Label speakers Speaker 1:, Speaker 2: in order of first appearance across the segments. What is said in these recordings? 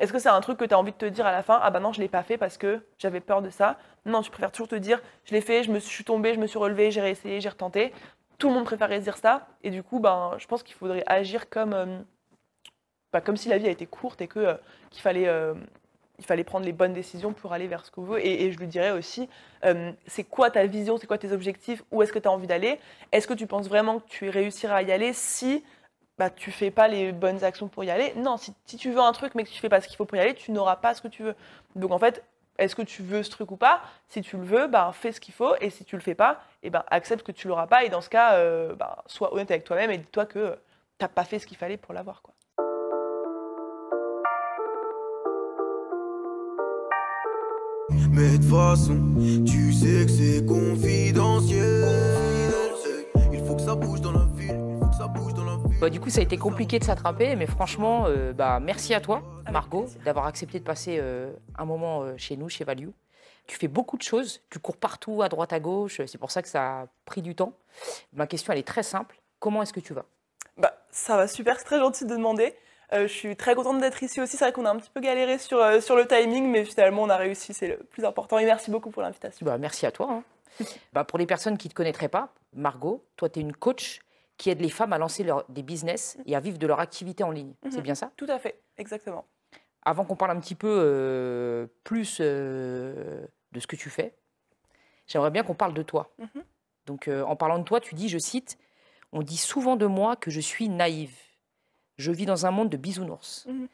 Speaker 1: Est-ce que c'est un truc que tu as envie de te dire à la fin Ah bah non, je l'ai pas fait parce que j'avais peur de ça. Non, tu préfères toujours te dire je l'ai fait, je me suis, tombée, je me suis relevée, j'ai réessayé, j'ai retenté. Tout le monde préférait dire ça. Et du coup, ben, je pense qu'il faudrait agir comme, pas euh, ben, comme si la vie a été courte et que euh, qu'il fallait. Euh, il fallait prendre les bonnes décisions pour aller vers ce qu'on veut. Et, je lui dirais aussi, c'est quoi ta vision, c'est quoi tes objectifs, où est-ce que tu as envie d'aller Est-ce que tu penses vraiment que tu réussiras à y aller si bah, tu fais pas les bonnes actions pour y aller. Non, si, tu veux un truc mais que tu fais pas ce qu'il faut pour y aller, tu n'auras pas ce que tu veux. Donc en fait, est-ce que tu veux ce truc ou pas Si tu le veux, bah, fais ce qu'il faut. Et si tu le fais pas, et eh ben, accepte que tu l'auras pas. Et dans ce cas, euh, bah, sois honnête avec toi-même et dis-toi que euh, t'as pas fait ce qu'il fallait pour l'avoir. Mais de façon, tu sais que c'est confidentiel. Il faut que ça bouge bah, du coup, ça a
Speaker 2: été compliqué de s'attraper, mais franchement, euh, bah, merci à toi, Margot, d'avoir accepté de passer euh, un moment euh, chez nous, chez Value. Tu fais beaucoup de choses, tu cours partout, à droite, à gauche, c'est pour ça que ça a pris du temps. Ma question, elle est très simple. Comment est-ce que tu
Speaker 1: vas bah, Ça va super, c'est très gentil de demander. je suis très contente d'être ici aussi. C'est vrai qu'on a un petit peu galéré sur, sur le timing, mais finalement, on a réussi, c'est le plus important. Et merci beaucoup pour l'invitation.
Speaker 2: Bah, merci à toi. Hein. bah, pour les personnes qui ne te connaîtraient pas, Margot, toi, tu es une coach qui aide les femmes à lancer des business mm. et à vivre de leur activité en ligne. C'est mhm. bien ça Tout à fait, exactement. Avant qu'on parle un petit peu euh, plus euh, de ce que tu fais, j'aimerais bien qu'on parle de toi. Mhm. Donc euh, en parlant de toi, tu dis, je cite, On dit souvent de moi que je suis naïve. Je vis dans un monde de bisounours, mhm.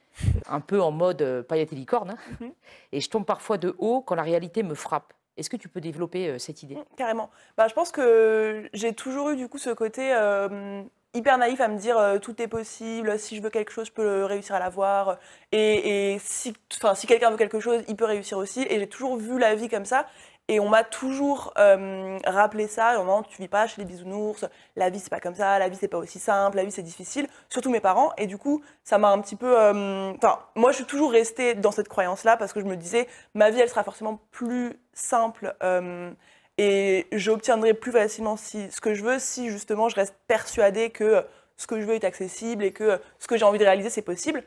Speaker 2: un peu en mode paillettes et licorne, hein. et je tombe parfois de haut quand la réalité me frappe. Est-ce que tu peux développer euh, cette idée mmh,
Speaker 1: Carrément. Bah, je pense que j'ai toujours eu du coup ce côté euh, hyper naïf à me dire euh, tout est possible, si je veux quelque chose, je peux réussir à l'avoir. Et, si quelqu'un veut quelque chose, il peut réussir aussi. Et j'ai toujours vu la vie comme ça. Et on m'a toujours euh, rappelé ça, Non, tu vis pas chez les bisounours, la vie c'est pas comme ça, la vie c'est pas aussi simple, la vie c'est difficile, surtout mes parents. Et du coup, ça m'a un petit peu... Euh, enfin, moi je suis toujours restée dans cette croyance-là parce que je me disais, ma vie elle sera forcément plus simple euh, et j'obtiendrai plus facilement ce que je veux si justement je reste persuadée que ce que je veux est accessible et que ce que j'ai envie de réaliser c'est possible.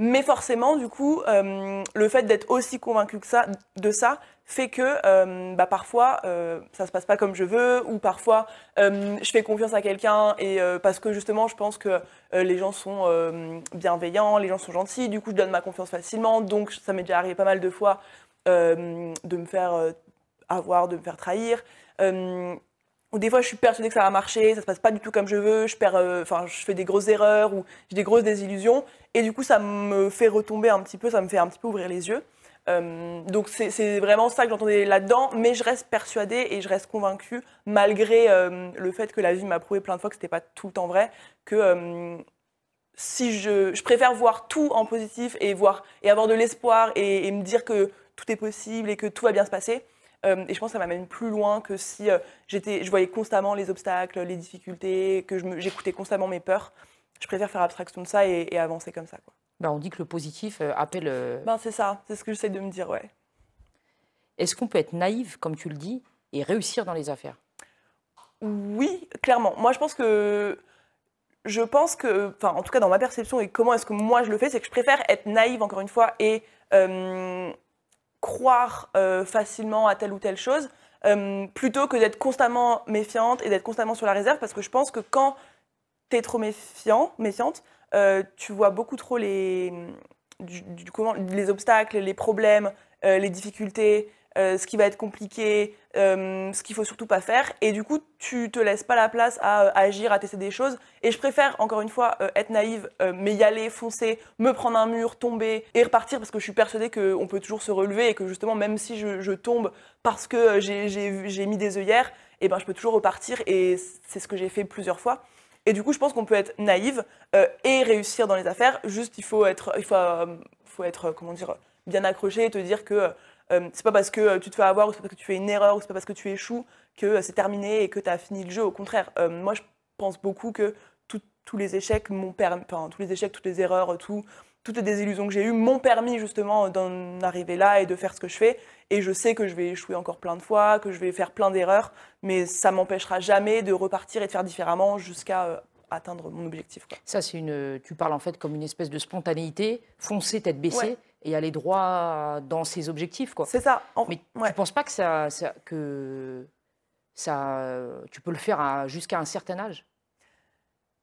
Speaker 1: Mais forcément, du coup, le fait d'être aussi convaincu que ça, de ça, fait que euh, bah, parfois euh, ça se passe pas comme je veux ou parfois euh, je fais confiance à quelqu'un et parce que justement je pense que les gens sont bienveillants, les gens sont gentils, du coup je donne ma confiance facilement donc ça m'est déjà arrivé pas mal de fois de me faire avoir, de me faire trahir. ou des fois, je suis persuadée que ça va marcher, ça se passe pas du tout comme je veux, je perds, enfin, je fais des grosses erreurs ou j'ai des grosses désillusions, et du coup, ça me fait retomber un petit peu, ça me fait un petit peu ouvrir les yeux. Euh, donc c'est vraiment ça que j'entendais là-dedans, mais je reste persuadée et je reste convaincue, malgré euh, le fait que la vie m'a prouvé plein de fois que ce n'était pas tout le temps vrai, que euh, si je, je, préfère voir tout en positif et voir et avoir de l'espoir et, me dire que tout est possible et que tout va bien se passer. et je pense que ça m'amène plus loin que si je voyais constamment les obstacles, les difficultés, que j'écoutais constamment mes peurs. Je préfère faire abstraction de ça et, avancer comme ça.
Speaker 2: Bah, on dit que le positif euh, appelle. Euh, ben,
Speaker 1: c'est ça, c'est ce que j'essaie de me dire, ouais.
Speaker 2: Est-ce qu'on peut être naïf, comme tu le dis, et réussir dans les affaires
Speaker 1: Oui, clairement. Moi, je pense que. Je pense que, enfin, en tout cas dans ma perception et comment est-ce que moi je le fais, c'est que je préfère être naïve encore une fois et euh, croire facilement à telle ou telle chose plutôt que d'être constamment méfiante et d'être constamment sur la réserve parce que je pense que quand tu es trop méfiant, méfiante, euh, tu vois beaucoup trop les, mm, obstacles, les problèmes, euh, les difficultés, euh, ce qui va être compliqué, ce qu'il faut surtout pas faire. Et du coup, tu te laisses pas la place à, agir, à tester des choses. Et je préfère, encore une fois, être naïve, mais y aller, foncer, me prendre un mur, tomber et repartir parce que je suis persuadée qu'on peut toujours se relever et que justement, même si je, tombe parce que j'ai mis des œillères, et eh ben, je peux toujours repartir et c'est ce que j'ai fait plusieurs fois. Et du coup, je pense qu'on peut être naïve euh, et réussir dans les affaires. Juste, il faut être, il faut, euh, faut être euh, comment dire, bien accroché et te dire que c'est pas parce que tu te fais avoir ou c'est parce que tu fais une erreur ou c'est pas parce que tu échoues que c'est terminé et que tu as fini le jeu. Au contraire, moi, je pense beaucoup que tous les échecs m'ont permis, enfin, tous les échecs, toutes les erreurs, tout, toutes les désillusions que j'ai eues m'ont permis justement euh, d'en arriver là et de faire ce que je fais. Et je sais que je vais échouer encore plein de fois, que je vais faire plein d'erreurs, mais ça m'empêchera jamais de repartir et de faire différemment jusqu'à euh, atteindre mon objectif. Ça, c'est une. Tu parles en fait comme une espèce de spontanéité, foncer tête baissée.
Speaker 2: Et aller droit dans ses objectifs, quoi. C'est ça. Mais tu ne penses pas que ça, ça que ça, tu peux le faire jusqu'à un certain âge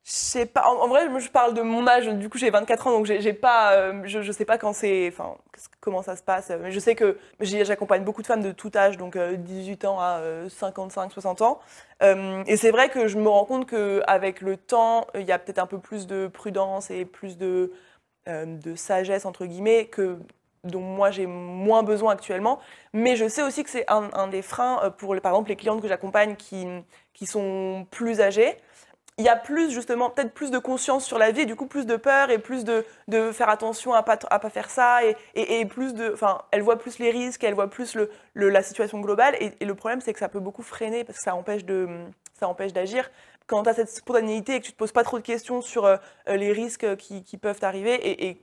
Speaker 1: sais pas. En, vrai, je parle de mon âge. Du coup, j'ai 24 ans, donc j'ai pas. Euh, je, ne sais pas quand c'est. Enfin, comment ça se passe. Mais je sais que j'accompagne beaucoup de femmes de tout âge, donc 18 euh, ans à 55, euh, 60 ans. et c'est vrai que je me rends compte qu'avec le temps, il y a peut-être un peu plus de prudence et plus de, de sagesse entre guillemets que dont moi j'ai moins besoin actuellement. Mais je sais aussi que c'est un, des freins pour, par exemple, les clientes que j'accompagne qui, qui sont plus âgées il y a plus justement peut-être plus de conscience sur la vie, et du coup plus de peur et plus de, faire attention à pas à pas faire ça et, plus de, enfin, elle voit plus les risques, elle voit plus le, la situation globale et, le problème c'est que ça peut beaucoup freiner parce que ça empêche de ça empêche d'agir. Quand tu as cette spontanéité et que tu te poses pas trop de questions sur euh, euh, les risques qui, peuvent arriver et,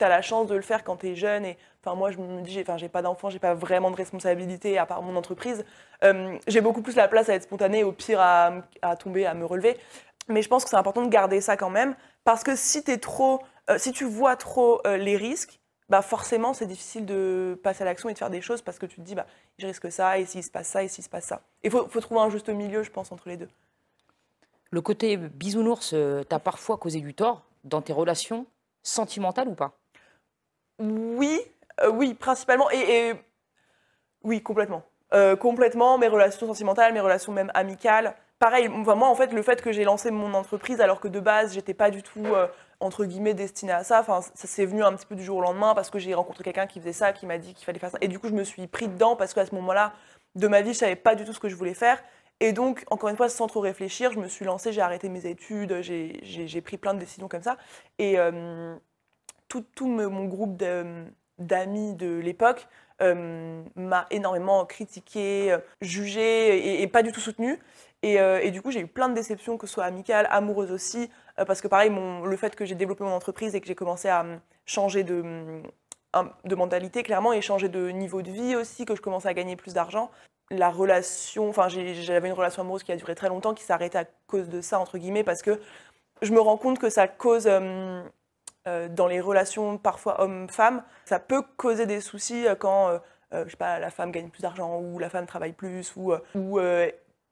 Speaker 1: tu as la chance de le faire quand tu es jeune et enfin moi je me dis enfin j'ai pas d'enfant j'ai pas vraiment de responsabilité à part mon entreprise euh, j'ai beaucoup plus la place à être spontané, au pire à, à tomber à me relever mais je pense que c'est important de garder ça quand même, parce que si, trop, euh, si tu vois trop euh, les risques, bah forcément c'est difficile de passer à l'action et de faire des choses parce que tu te dis bah, je risque ça, et s'il se passe ça, et s'il se passe ça. Il faut, trouver un juste milieu, je pense, entre les deux.
Speaker 2: Le côté bisounours euh, t'as parfois causé du tort dans tes relations sentimentales ou pas Oui,
Speaker 1: oui, principalement. Et, oui, complètement. complètement, mes relations sentimentales, mes relations même amicales pareil, moi, en fait, le fait que j'ai lancé mon entreprise alors que de base, j'étais pas du tout, euh, entre guillemets, destinée à ça, enfin, ça s'est venu un petit peu du jour au lendemain parce que j'ai rencontré quelqu'un qui faisait ça, qui m'a dit qu'il fallait faire ça. Et du coup, je me suis pris dedans parce qu'à ce moment-là, de ma vie, je savais pas du tout ce que je voulais faire. Et donc, encore une fois, sans trop réfléchir, je me suis lancée, j'ai arrêté mes études, j'ai pris plein de décisions comme ça. Et euh, tout, tout mon groupe d'amis de l'époque euh, m'a énormément critiqué, jugé et, pas du tout soutenu. Euh, et, du coup, j'ai eu plein de déceptions, que ce soit amicales, amoureuses aussi, euh, parce que pareil, mon, le fait que j'ai développé mon entreprise et que j'ai commencé à hum, changer de, hum, hum, de mentalité, clairement, et changer de niveau de vie aussi, que je commençais à gagner plus d'argent, la relation, enfin j'avais une relation amoureuse qui a duré très longtemps, qui s'est arrêtée à cause de ça, entre guillemets, parce que je me rends compte que ça cause, euh, dans les relations parfois homme-femme, ça peut causer des soucis quand, je sais pas, la femme gagne plus d'argent, ou la femme travaille plus, ou, ou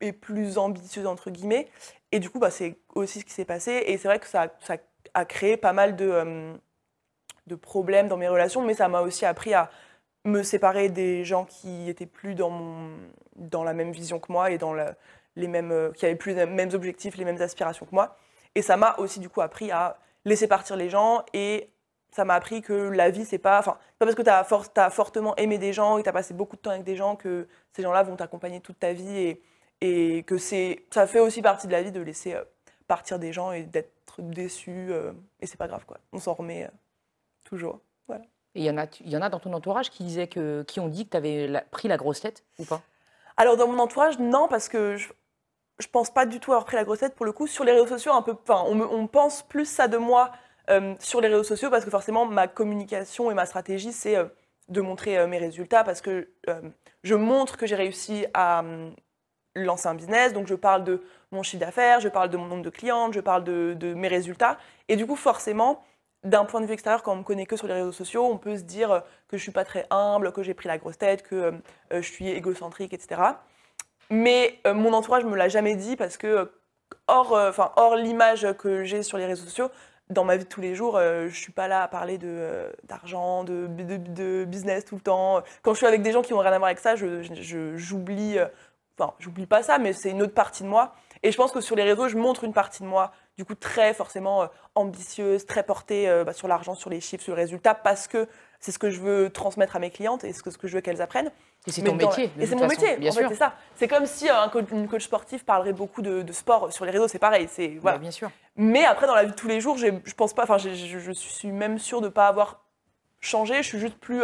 Speaker 1: et plus ambitieuse, entre guillemets. Et du coup, bah, c'est aussi ce qui s'est passé. Et c'est vrai que ça, a créé pas mal de, euh, de problèmes dans mes relations, mais ça m'a aussi appris à me séparer des gens qui étaient plus dans, mon, dans la même vision que moi et dans les mêmes, euh, qui avaient plus les mêmes objectifs, les mêmes aspirations que moi. Et ça m'a aussi du coup appris à laisser partir les gens et ça m'a appris que la vie, c'est pas. Enfin, pas parce que tu as, as, fortement aimé des gens et tu as passé beaucoup de temps avec des gens que ces gens-là vont t'accompagner toute ta vie. Et et que c'est, ça fait aussi partie de la vie de laisser euh, partir des gens et d'être déçu. Euh, et c'est pas grave, quoi. On s'en remet euh, toujours. Voilà. Et il y, en a,
Speaker 2: y en a dans ton entourage qui, disaient que, qui ont dit que tu avais pris la grosse tête ou pas
Speaker 1: Alors, dans mon entourage, non, parce que je, je pense pas du tout avoir pris la grosse tête pour le coup. Sur les réseaux sociaux, un peu, on, on, pense plus ça de moi sur les réseaux sociaux parce que forcément, ma communication et ma stratégie, c'est de montrer mes résultats parce que je montre que j'ai réussi à lancer un business, donc je parle de mon chiffre d'affaires, je parle de mon nombre de clientes, je parle de, mes résultats. Et du coup, forcément, d'un point de vue extérieur, quand on me connaît que sur les réseaux sociaux, on peut se dire euh, que je suis pas très humble, que j'ai pris la grosse tête, que euh, euh, je suis égocentrique, etc. Mais mon entourage me l'a jamais dit parce que hors, enfin hors l'image que j'ai sur les réseaux sociaux, dans ma vie de tous les jours, je je suis pas là à parler de d'argent, de, de, business tout le temps. Quand je suis avec des gens qui ont rien à voir avec ça, j'oublie je, je, Enfin, j'oublie pas ça, mais c'est une autre partie de moi. Et je pense que sur les réseaux, je montre une partie de moi, du coup, très forcément euh, ambitieuse, très portée euh, bah, sur l'argent, sur les chiffres, sur le résultat, parce que c'est ce que je veux transmettre à mes clientes et c'est ce que je veux qu'elles apprennent. Et c'est ton métier. Et c'est mon métier, bien en sûr. fait, c'est ça. C'est comme si euh, un coach, une coach sportive parlerait beaucoup de, sport sur les réseaux, c'est pareil. C'est, bah, bien sûr. Mais après, dans la vie de tous les jours, je pense pas, enfin, je suis même sûre de ne pas avoir changé, je suis juste plus,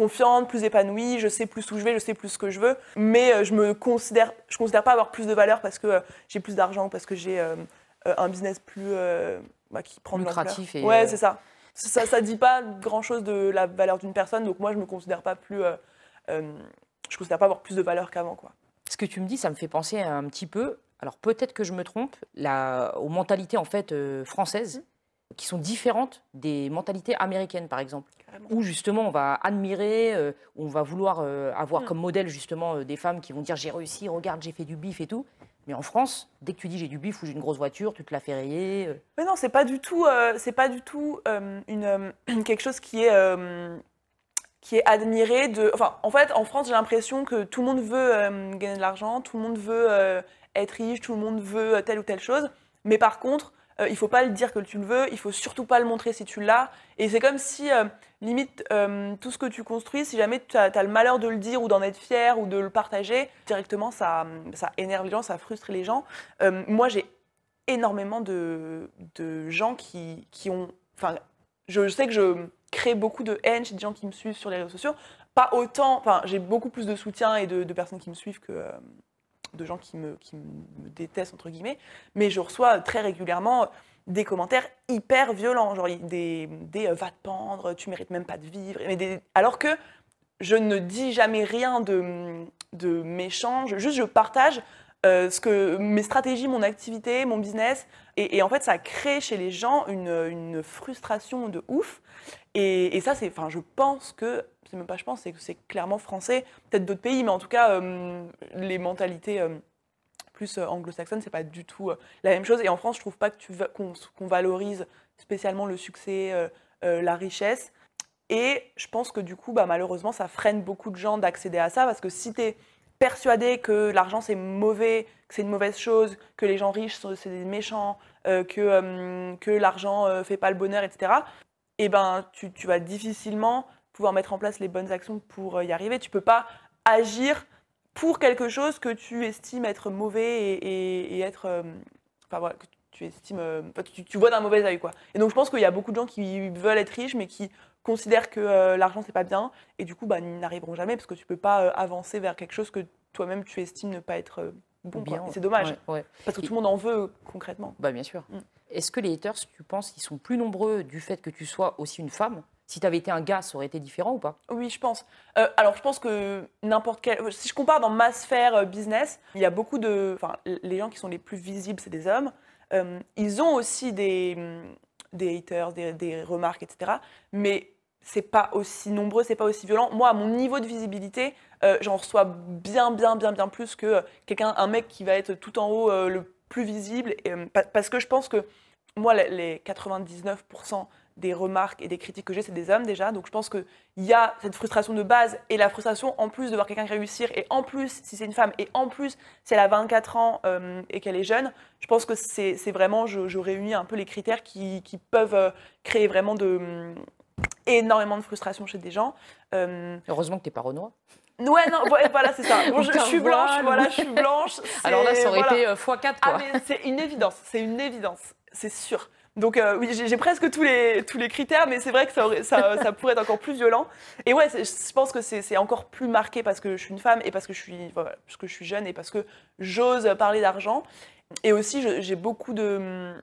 Speaker 1: confiante, plus épanouie, je sais plus où je vais, je sais plus ce que je veux, mais euh, je me considère, je considère pas avoir plus de valeur parce que euh, j'ai plus d'argent, parce que j'ai euh, un business plus bah, qui prend lucratif. et ouais, c'est ça. Ça, ça dit pas grand chose de la valeur d'une personne, donc moi je me considère pas plus, je considère pas avoir plus de valeur qu'avant quoi. Ce que tu
Speaker 2: me dis, ça me fait penser un petit peu alors peut-être que je me trompe, la, aux mentalités en fait françaises, mm qui sont différentes des mentalités américaines, par exemple, où justement on va admirer, euh, on va vouloir euh, avoir mm. comme modèle justement euh, des femmes qui vont dire j'ai réussi, regarde, j'ai fait du bif et tout. Mais en France, dès que tu dis j'ai du bif ou j'ai une grosse voiture, tu te la fais rayer.
Speaker 1: Mais non, c'est pas du tout, c'est pas du tout une, quelque chose qui est qui est admiré de. Enfin, en fait, en France, j'ai l'impression que tout le monde veut gagner de l'argent, tout le monde veut être riche, tout le monde veut telle ou telle chose. Mais par contre, il euh, il faut pas le dire que tu le veux, il faut surtout pas le montrer si tu l'as. Et c'est comme si, euh, limite, euh, tout ce que tu construis, si jamais tu as, le malheur de le dire ou d'en être fier ou de le partager, directement, ça, ça énerve les gens, ça frustre les gens. moi, j'ai énormément de, gens qui, ont... Enfin, je, sais que je crée beaucoup de haine chez des gens qui me suivent sur les réseaux sociaux. Pas autant... Enfin, j'ai beaucoup plus de soutien et de personnes qui me suivent que de gens qui me, qui me détestent, entre guillemets, mais je reçois très régulièrement des commentaires hyper violents, genre des, des euh, va te pendre, tu mérites même pas de vivre, mais alors que je ne dis jamais rien de, de méchant, juste je partage euh, ce que mes stratégies, mon activité, mon business, et, en fait ça crée chez les gens une, frustration de ouf, et, et ça c'est, enfin je pense que c'est même pas je pense, c'est que c'est clairement français, peut-être d'autres pays, mais en tout cas, euh, les mentalités euh, plus euh, anglo-saxonnes, c'est pas du tout la même chose. Et en France, je trouve pas qu'on valorise spécialement le succès, la richesse. Et je pense que du coup, bah, malheureusement, ça freine beaucoup de gens d'accéder à ça, parce que si tu es persuadé que l'argent c'est mauvais, que c'est une mauvaise chose, que les gens riches c'est des méchants, que, que l'argent fait pas le bonheur, etc., et eh ben, tu, tu vas difficilement pouvoir mettre en place les bonnes actions pour euh, y arriver. Tu peux pas agir pour quelque chose que tu estimes être mauvais et, être. Euh, enfin voilà, que tu estimes. Euh, tu, vois d'un mauvais œil, quoi. Et donc je pense qu'il y a beaucoup de gens qui veulent être riches, mais qui considèrent que l'argent, c'est pas bien. Et du coup, bah, ils n'arriveront jamais parce que tu peux pas avancer vers quelque chose que toi-même tu estimes ne pas être bon. Bien, c'est dommage. Parce que tout le monde en veut concrètement. Bah, bien sûr. Mm. Est-ce que les
Speaker 2: haters, tu penses qu'ils sont plus nombreux du fait que tu sois aussi une femme si tu avais été un gars, ça aurait été différent ou
Speaker 1: pas Oui, je pense. Euh, alors, je pense que n'importe quel. Si je compare dans ma sphère euh, business, il y a beaucoup de. Enfin, les gens qui sont les plus visibles, c'est des hommes. Euh, ils ont aussi des, mm, des haters, des, des remarques, etc. Mais c'est pas aussi nombreux, c'est pas aussi violent. Moi, à mon niveau de visibilité, j'en reçois bien, bien, bien, bien plus que quelqu'un, un mec qui va être tout en haut le plus visible. parce que je pense que moi, les 99% des remarques et des critiques que j'ai, c'est des hommes déjà. Donc je pense qu'il y a cette frustration de base et la frustration en plus de voir quelqu'un réussir et en plus si c'est une femme et en plus si elle a 24 ans euh, et qu'elle est jeune, je pense que c'est vraiment, je, réunis un peu les critères qui, qui peuvent euh, créer vraiment de, mm, énormément de frustration chez des gens. Euh, Heureusement que tu n'es pas Renoir. Ouais, non, voilà, c'est ça. je, suis blanche, voilà, je suis blanche. Alors là, ça aurait été x4, ah, quoi. c'est une évidence, c'est une évidence, c'est sûr. Donc euh, oui, j'ai presque tous les, tous les critères, mais c'est vrai que ça, ça, pourrait être encore plus violent. Et ouais, je pense que c'est encore plus marqué parce que je suis une femme et parce que je suis, parce que je suis jeune et parce que j'ose parler d'argent. Et aussi, j'ai beaucoup de,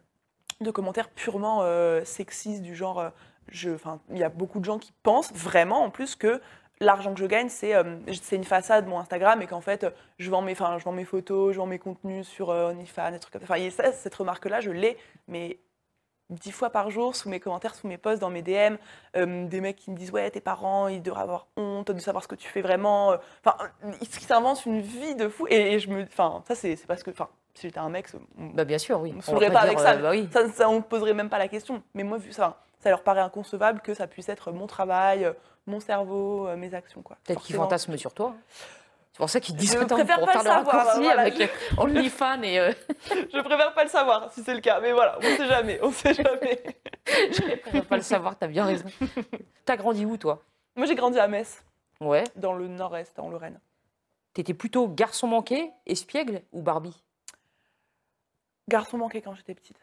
Speaker 1: de, commentaires purement euh, sexistes du genre, euh, il y a beaucoup de gens qui pensent vraiment en plus que l'argent que je gagne, c'est c'est une façade, mon Instagram, et qu'en fait, je vends, mes, je vends mes photos, je vends mes contenus sur OnlyFans, des Enfin, cette remarque-là, je l'ai, mais dix fois par jour sous mes commentaires, sous mes posts, dans mes DM, euh, des mecs qui me disent ouais tes parents ils devraient avoir honte de savoir ce que tu fais vraiment, euh, enfin ils s'inventent une vie de fou et, je me, enfin ça c'est parce que, enfin si j'étais un mec,
Speaker 2: bah bien sûr oui, on ne pas avec euh, ça, bah
Speaker 1: oui. ça, on poserait même pas la question. Mais moi vu ça, ça leur paraît inconcevable que ça puisse être mon travail, mon cerveau, mes actions quoi. Peut-être qu'ils fantasment
Speaker 2: sur toi. C'est pour ça qu'ils disent en pour faire avec euh, OnlyFans et.
Speaker 1: Euh, je préfère pas le savoir si c'est le cas, mais voilà, on sait jamais, on sait jamais. je préfère
Speaker 2: pas le savoir, t'as bien raison. T'as grandi où toi Moi j'ai grandi à Metz. Ouais. Dans le nord-est, en Lorraine. T'étais plutôt garçon manqué,
Speaker 1: espiègle ou Barbie Garçon manqué quand j'étais petite.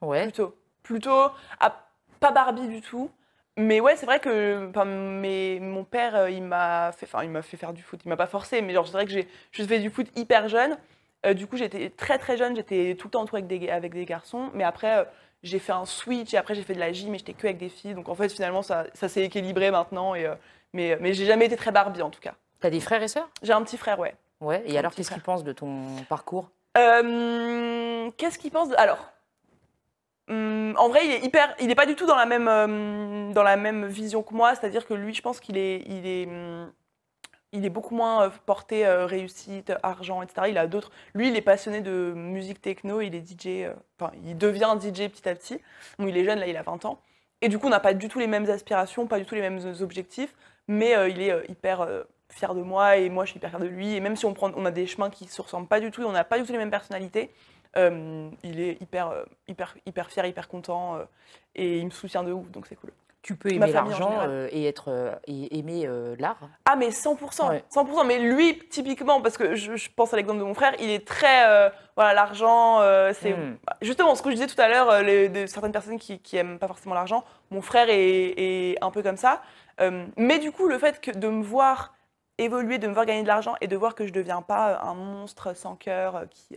Speaker 1: Ouais. Plutôt. Plutôt. Ah, pas Barbie du tout mais ouais, c'est vrai que mais mon père, euh, il m'a fait, il m'a fait faire du foot. Il m'a pas forcé, mais genre, c'est vrai que j'ai, je fais du foot hyper jeune. Euh, du coup, j'étais très très jeune, j'étais tout le temps entourée avec des, avec des garçons. Mais après, euh, j'ai fait un switch et après, j'ai fait de la gym et j'étais que avec des filles. Donc en fait, finalement, ça, ça s'est équilibré maintenant. Et, mais mais j'ai jamais été très Barbie en tout cas. T'as des frères et sœurs J'ai un petit frère, ouais.
Speaker 2: Ouais, et alors qu'est-ce
Speaker 1: qu'il pense de ton parcours Qu'est-ce qu'il pense Alors, Hum, en vrai, il hyper, il n'est pas du tout dans la même, euh, dans la même vision que moi. C'est-à-dire que lui, je pense qu'il est, il est, hum, beaucoup moins euh, porté euh, réussite, argent, etc. Il a d'autres. Lui, il est passionné de musique techno. Il est DJ. il devient DJ petit à petit. il est jeune là, il a 20 ans. Et du coup, on n'a pas du tout les mêmes aspirations, pas du tout les mêmes objectifs. Mais il est hyper fier de moi et moi, je suis hyper fier de lui. Et même si on prend, on a des chemins qui se ressemblent pas du tout, on n'a pas du tout les mêmes personnalités. Euh, il est hyper, euh, hyper, hyper fier, hyper content euh, et il me soutient de ouf, donc c'est cool. Tu peux aimer l'argent et
Speaker 2: être et aimer l'art.
Speaker 1: Ah mais 100%, 100%. Mais lui typiquement, parce que je, pense à l'exemple de mon frère, il est très voilà l'argent. c'est hmm. justement ce que je disais tout à l'heure, certaines personnes qui, qui aiment pas forcément l'argent. Mon frère est, un peu comme ça. mais du coup, le fait que de me voir évoluer, de me voir gagner de l'argent et de voir que je deviens pas un monstre sans cœur qui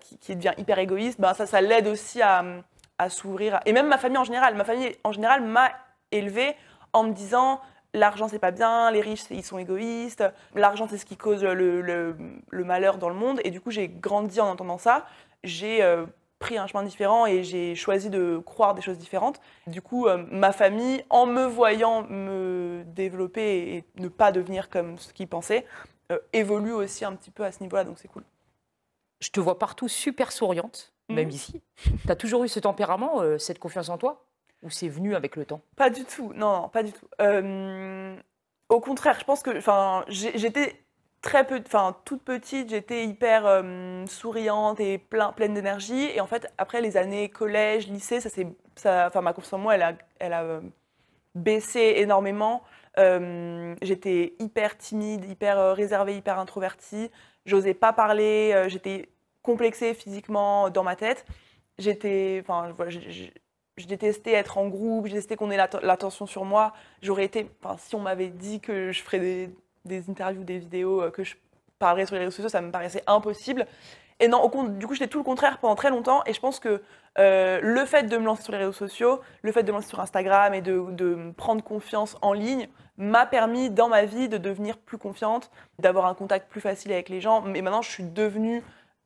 Speaker 1: qui, devient hyper égoïste, ben, ça, ça l'aide aussi à, s'ouvrir. Et même ma famille en général. Ma famille en général m'a élevée en me disant l'argent c'est pas bien, les riches ils sont égoïstes, l'argent c'est ce qui cause le, malheur dans le monde. Et du coup j'ai grandi en entendant ça, j'ai euh, pris un chemin différent et j'ai choisi de croire des choses différentes. Du coup euh, ma famille, en me voyant me développer et ne pas devenir comme ce qu'ils pensaient, euh, évolue aussi un petit peu à ce niveau-là, donc c'est cool je te vois partout super souriante, mm. même ici. Tu as
Speaker 2: toujours eu ce tempérament, euh, cette confiance en toi Ou c'est venu avec le temps
Speaker 1: Pas du tout, non, pas du tout. Euh, au contraire, je pense que j'étais très peu, enfin toute petite, j'étais hyper euh, souriante et plein, pleine d'énergie. Et en fait, après les années collège, lycée, ça c'est, enfin ma confiance en moi, elle a, baissé énormément. j'étais hyper timide, hyper réservée, hyper introvertie j'osais pas parler, euh, j'étais complexée physiquement dans ma tête. J'étais, enfin, je détestais être en groupe, je détestais qu'on ait l'attention sur moi. J'aurais été, enfin, si on m'avait dit que je ferais des, des, interviews, des vidéos, euh, que je parlerais sur les réseaux sociaux, ça me paraissait impossible. Et non, du coup, j'étais tout le contraire pendant très longtemps. Et je pense que euh, le fait de me lancer sur les réseaux sociaux, le fait de me lancer sur Instagram et de, prendre confiance en ligne m'a permis dans ma vie de devenir plus confiante, d'avoir un contact plus facile avec les gens. Mais maintenant, je suis devenue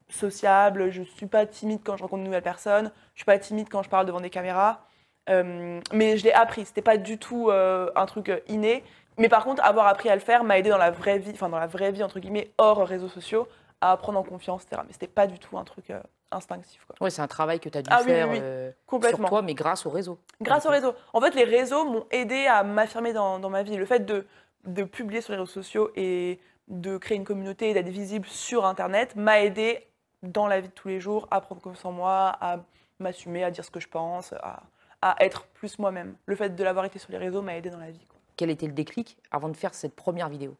Speaker 1: sociable, je ne suis pas timide quand je rencontre de nouvelles personnes, je ne suis pas timide quand je parle devant des caméras. Euh, mais je l'ai appris, ce n'était pas du tout euh, un truc inné. Mais par contre, avoir appris à le faire m'a aidé dans la vraie vie, enfin dans la vraie vie entre guillemets, hors réseaux sociaux, à prendre en confiance, etc. Mais c'était pas du tout un truc euh, instinctif. Oui, c'est un travail que tu as dû ah faire euh, Complètement. sur toi, mais grâce au réseau. Grâce au réseau. En fait, les réseaux m'ont aidé à m'affirmer dans, ma vie. Le fait de, de publier sur les réseaux sociaux et de créer une communauté, et d'être visible sur Internet, m'a aidé dans la vie de tous les jours à prendre confiance en moi, à m'assumer, à dire ce que je pense, à, à être plus moi-même. Le fait de l'avoir été sur les réseaux m'a aidé dans la vie. Quel était le déclic avant de faire cette première vidéo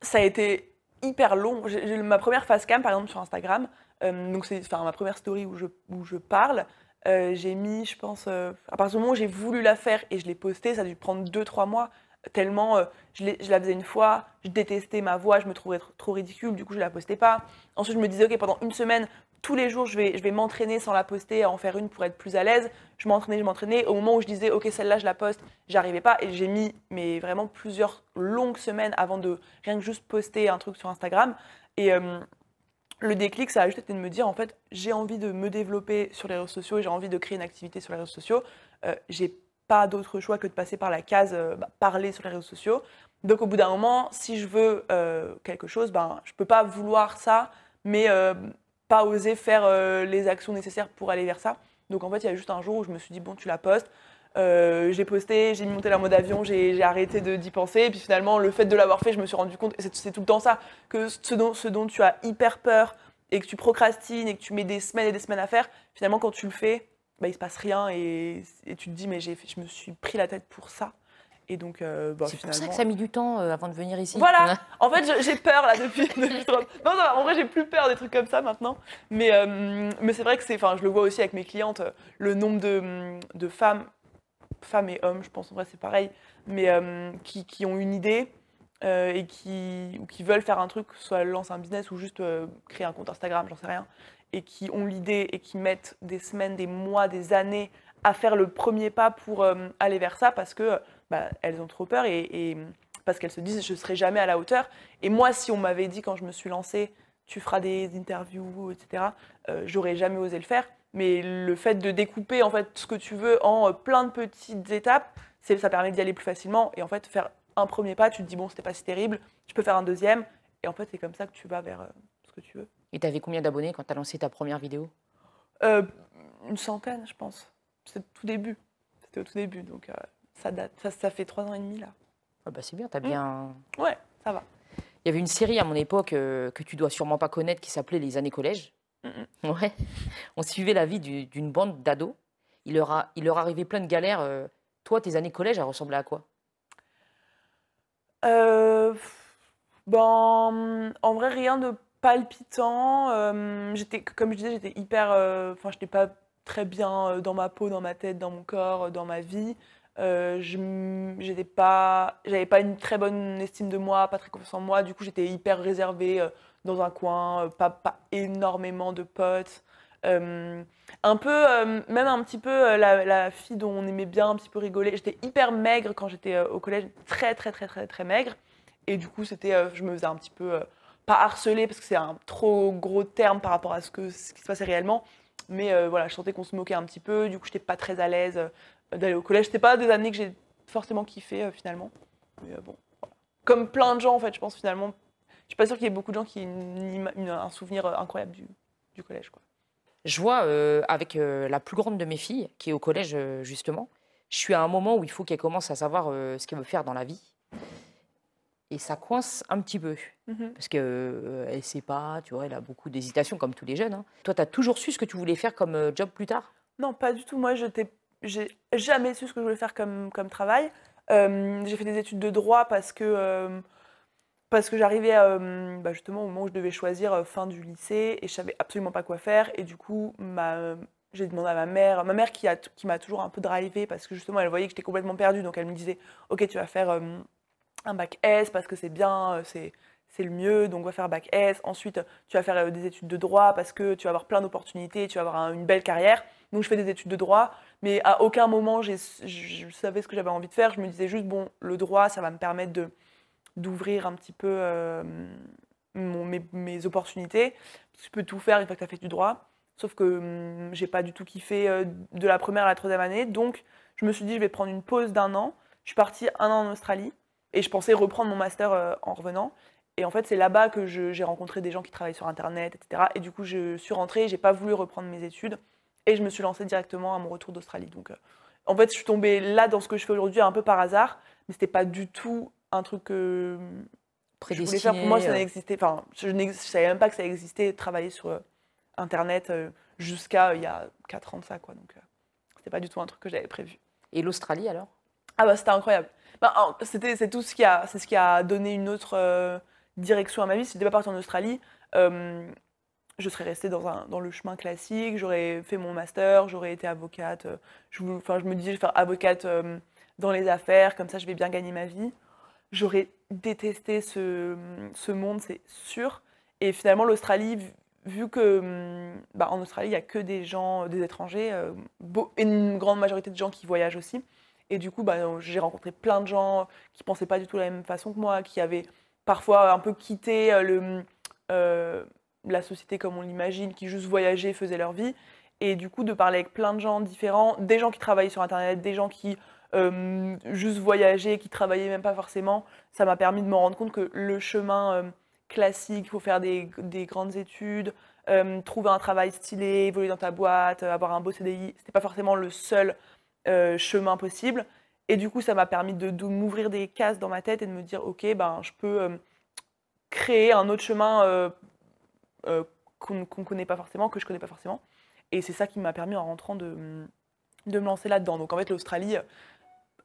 Speaker 1: Ça a été hyper long. J'ai ma première face cam, par exemple, sur Instagram. Euh, donc, c'est ma première story où je, je parle. Euh, j'ai mis, je pense, euh, à partir du moment où j'ai voulu la faire et je l'ai postée, ça a dû prendre deux, trois mois. Tellement je, je, la faisais une fois, je détestais ma voix, je me trouvais trop, ridicule, du coup je la postais pas. Ensuite je me disais, ok, pendant une semaine, tous les jours, je vais, je vais m'entraîner sans la poster, à en faire une pour être plus à l'aise. Je m'entraînais, je m'entraînais. Au moment où je disais, OK, celle-là, je la poste, j'arrivais pas. Et j'ai mis mais vraiment plusieurs longues semaines avant de rien que juste poster un truc sur Instagram. Et euh, le déclic, ça a juste été de me dire, en fait, j'ai envie de me développer sur les réseaux sociaux, et j'ai envie de créer une activité sur les réseaux sociaux. Euh, j'ai pas d'autre choix que de passer par la case euh, bah, parler sur les réseaux sociaux. Donc au bout d'un moment, si je veux quelque chose, ben, je peux pas vouloir ça, mais pas oser faire euh, les actions nécessaires pour aller vers ça. Donc en fait, il y a juste un jour où je me suis dit, bon, tu la postes. Euh, j'ai posté, j'ai monté la mode avion, j'ai arrêté d'y penser. Et puis finalement, le fait de l'avoir fait, je me suis rendu compte, et c'est tout le temps ça, que ce dont, ce dont tu as hyper peur et que tu procrastines et que tu mets des semaines et des semaines à faire, finalement, quand tu le fais, bah, il se passe rien et, et tu te dis, mais je me suis pris la tête pour ça. Et donc, euh, bon, bah, c'est pour ça que ça a mis du temps euh, avant de venir ici. Voilà. en fait, j'ai peur là depuis. Non, non, en vrai, j'ai plus peur des trucs comme ça maintenant. Mais, euh, mais c'est vrai que c'est. Enfin, je le vois aussi avec mes clientes. Le nombre de, de femmes, femmes et hommes, je pense en vrai, c'est pareil, mais qui, qui, ont une idée et qui ou qui veulent faire un truc, soit lancer un business ou juste créer un compte Instagram, j'en sais rien, et qui ont l'idée et qui mettent des semaines, des mois, des années à faire le premier pas pour aller vers ça parce que bah, elles ont trop peur et, parce qu'elles se disent je ne serai jamais à la hauteur. Et moi, si on m'avait dit quand je me suis lancée, tu feras des interviews, etc., euh, j'aurais jamais osé le faire. Mais le fait de découper en fait ce que tu veux en euh, plein de petites étapes, ça permet d'y aller plus facilement. Et en fait, faire un premier pas, tu te dis bon, c'était pas si terrible, je peux faire un deuxième. Et en fait, c'est comme ça que tu vas vers euh, ce que tu veux. Et tu avais combien d'abonnés quand tu as lancé ta première vidéo Une centaine, je pense. C'était tout début. C'était au tout début, donc ça, ça, fait trois ans et demi là. Ah bah c'est bien, t'as bien.
Speaker 2: Mmh. Ouais, ça va. Il y avait une série à mon époque euh, que tu dois sûrement pas connaître qui s'appelait Les années collège. Mmh, mmh. Ouais. On suivait la vie d'une bande d'ados. Il leur, il arrivait plein de galères. Euh, toi, tes années collège, elles ressemblaient à quoi
Speaker 1: euh, Bon, en vrai, rien de palpitant. Euh, j'étais, comme je disais, j'étais hyper. Enfin, j'étais pas très bien dans ma peau, dans ma tête, dans mon corps, dans ma vie. Euh, pas, j'avais pas une très bonne estime de moi, pas très confiance en moi. Du coup, j'étais hyper réservée euh, dans un coin, euh, pas, pas, énormément de potes. un peu, même un petit peu la, fille dont on aimait bien un petit peu rigoler. J'étais hyper maigre quand j'étais au collège, très très très très très maigre. Et du coup, c'était, je me faisais un petit peu pas harceler parce que c'est un trop gros terme par rapport à ce que ce qui se passait réellement. Mais voilà, je sentais qu'on se moquait un petit peu. Du coup, j'étais pas très à l'aise d'aller au collège. C'était pas des années que j'ai forcément kiffé euh, finalement. Mais euh, bon, Comme plein de gens, en fait, je pense finalement. Je suis pas sûre qu'il y ait beaucoup de gens qui aient un souvenir euh, incroyable du,
Speaker 2: collège. Quoi. Je vois avec la plus grande de mes filles, qui est au collège justement, je suis à un moment où il faut qu'elle commence à savoir ce qu'elle veut faire dans la vie. Et ça coince un petit peu. Mm-hmm. Parce qu'elle ne sait pas, tu vois, elle a beaucoup d'hésitations, comme tous les jeunes. Hein. Toi, tu as toujours su ce que tu voulais faire comme job plus tard
Speaker 1: Non, pas du tout. Moi, je t'ai j'ai jamais su ce que je voulais faire comme, comme travail. Euh, j'ai fait des études de droit parce que, euh, parce que j'arrivais euh, bah, justement au moment où je devais choisir fin du lycée et je savais absolument pas quoi faire. Et du coup, ma, j'ai demandé à ma mère, ma mère qui, qui m'a toujours un peu drivée parce que justement elle voyait que j'étais complètement perdue. Donc elle me disait Ok, tu vas faire un bac S parce que c'est bien, c'est, c'est le mieux, donc on va faire bac S. Ensuite, tu vas faire des études de droit parce que tu vas avoir plein d'opportunités, tu vas avoir une belle carrière. Donc je fais des études de droit, mais à aucun moment, je savais ce que j'avais envie de faire. Je me disais juste, bon, le droit, ça va me permettre de d'ouvrir un petit peu euh, mes, opportunités. Tu peux tout faire une fois que tu as fait du droit. Sauf que hum, j'ai pas du tout kiffé euh, de la première à la troisième année. Donc, je me suis dit, je vais prendre une pause d'un an. Je suis partie un an en Australie et je pensais reprendre mon master euh, en revenant. Et en fait, c'est là-bas que j'ai rencontré des gens qui travaillent sur Internet, etc. Et du coup, je suis rentrée, j'ai pas voulu reprendre mes études. Et je me suis lancée directement à mon retour d'Australie. Donc, euh, en fait, je suis tombée là dans ce que je fais aujourd'hui un peu par hasard, mais c'était pas du tout un truc que je voulais faire. Pour moi, ça euh. n'existait. Enfin, je ne savais même pas que ça existait, travailler sur euh, Internet jusqu'à il y a 4 ans de ça, quoi. Donc, c'était pas du tout un truc que j'avais prévu. Et l'Australie alors Ah bah c'était incroyable. Bah, c'était c'est tout ce qui a c'est ce qui a donné une autre direction à ma vie. c'était je n'étais pas partie en Australie, je serais restée dans, un, dans le chemin classique, j'aurais fait mon master, j'aurais été avocate. Euh, je, enfin, je me disais, faire avocate euh, dans les affaires, comme ça je vais bien gagner ma vie. J'aurais détesté ce, monde, c'est sûr. Et finalement, l'Australie, vu que mm, bah, en Australie, il n'y a que des gens, euh, des étrangers, une grande majorité de gens qui voyagent aussi. Et du coup, bah, j'ai rencontré plein de gens qui pensaient pas du tout la même façon que moi, qui avaient parfois un peu quitté le, mm, la société comme on l'imagine, qui juste voyageaient, faisaient leur vie. Et du coup, de parler avec plein de gens différents, des gens qui travaillent sur Internet, des gens qui euh, juste voyageaient, qui travaillaient même pas forcément, ça m'a permis de me rendre compte que le chemin euh, classique, il faut faire des, grandes études, euh, trouver un travail stylé, évoluer dans ta boîte, avoir un beau CDI, c'était pas forcément le seul chemin possible. Et du coup, ça m'a permis de, m'ouvrir des cases dans ma tête et de me dire, ok, ben, je peux créer un autre chemin euh, qu'on ne connaît pas forcément, que je connais pas forcément. Et c'est ça qui m'a permis en rentrant de, me lancer là-dedans. Donc en fait, l'Australie,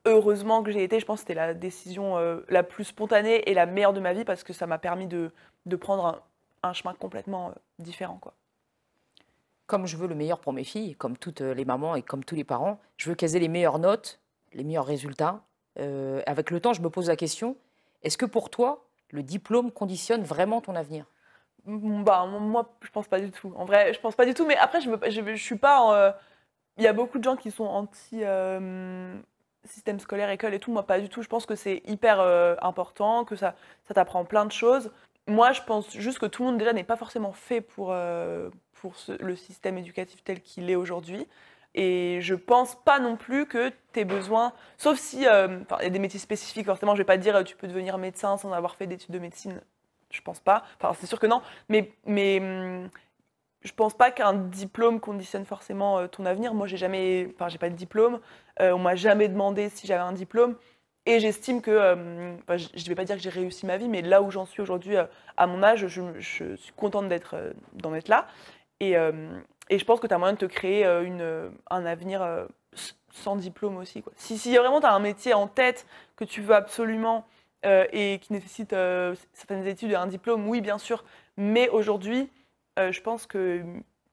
Speaker 1: heureusement que j'ai été, je pense que c'était la décision euh, la plus spontanée et la meilleure de ma vie parce que ça m'a permis de, prendre un, chemin complètement euh, différent. Quoi. Comme je veux le meilleur pour mes filles, comme toutes les mamans
Speaker 2: et comme tous les parents, je veux qu'elles aient les meilleures notes, les meilleurs résultats. avec le temps, je me pose la question, est-ce que pour toi, le diplôme conditionne vraiment ton avenir
Speaker 1: bah, moi, je pense pas du tout. En vrai, je pense pas du tout. Mais après, je, me, je, suis pas. Euh, il y a beaucoup de gens qui sont anti euh, système scolaire, école et tout. Moi, pas du tout. Je pense que c'est hyper euh, important, que ça, ça t'apprend plein de choses. Moi, je pense juste que tout le monde déjà n'est pas forcément fait pour, pour le système éducatif tel qu'il est aujourd'hui. Et je pense pas non plus que tes besoins, sauf si, il y a des métiers spécifiques, forcément, je vais pas dire tu peux devenir médecin sans avoir fait d'études de médecine, je pense pas. Enfin, c'est sûr que non. Mais, mais hum, je pense pas qu'un diplôme conditionne forcément euh, ton avenir. Moi, j'ai jamais, enfin, j'ai pas de diplôme. On euh, on m'a jamais demandé si j'avais un diplôme. Et j'estime que, euh, je ne vais pas dire que j'ai réussi ma vie, mais là où j'en suis aujourd'hui, à mon âge, je, suis contente d'être, d'en être là. Et, et je pense que tu as moyen de te créer une, un avenir sans diplôme aussi. Quoi. Si, si vraiment tu as un métier en tête que tu veux absolument euh, et qui nécessite euh, certaines études et un diplôme, oui, bien sûr. Mais aujourd'hui, euh, je pense que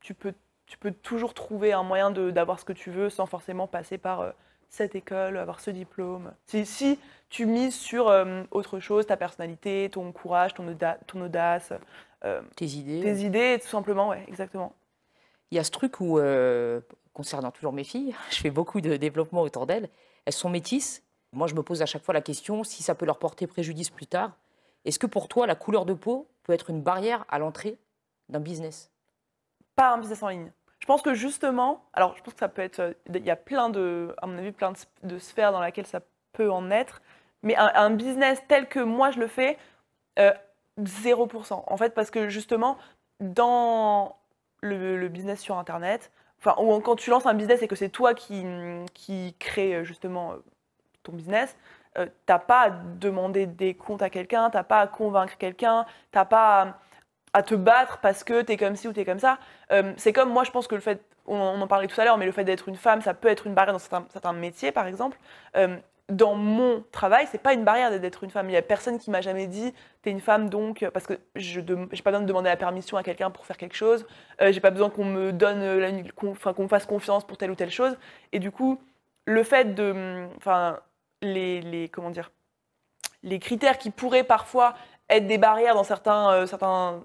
Speaker 1: tu peux, tu peux toujours trouver un moyen d'avoir ce que tu veux sans forcément passer par cette école, avoir ce diplôme. Si, tu mises sur autre chose, ta personnalité, ton courage, ton, audace. tes idées. Tes idées, tout simplement, oui, exactement.
Speaker 2: Il y a ce truc où, concernant toujours mes filles, je fais beaucoup de développement autour d'elles, elles sont métisses, moi, je me pose à chaque fois la question si ça peut leur porter préjudice plus tard. Est-ce que pour toi, la couleur de peau peut être une barrière à l'entrée
Speaker 1: d'un business Pas un business en ligne. Je pense que justement, alors je pense que ça peut être, euh, il y a plein de, à mon avis, plein de sphères dans lesquelles ça peut en être, mais un, business tel que moi je le fais, 0%. Euh, en fait, parce que justement, dans le, le business sur Internet, enfin, ou quand tu lances un business et que c'est toi qui, qui crée euh, justement ton business, euh, t'as pas à demander des comptes à quelqu'un, t'as pas à convaincre quelqu'un, t'as pas à, te battre parce que t'es comme ci ou t'es comme ça. Euh, c'est comme moi, je pense que le fait, on, en parlait tout à l'heure, mais le fait d'être une femme, ça peut être une barrière dans certains, métiers, par exemple. Euh, dans mon travail, c'est pas une barrière d'être une femme. Il y a personne qui m'a jamais dit t'es une femme donc parce que je j'ai pas besoin de demander la permission à quelqu'un pour faire quelque chose. j'ai pas besoin qu'on me donne, qu'on me fasse confiance pour telle ou telle chose. Et du coup, le fait de, enfin les, comment dire, les critères qui pourraient parfois être des barrières dans certains, euh, certains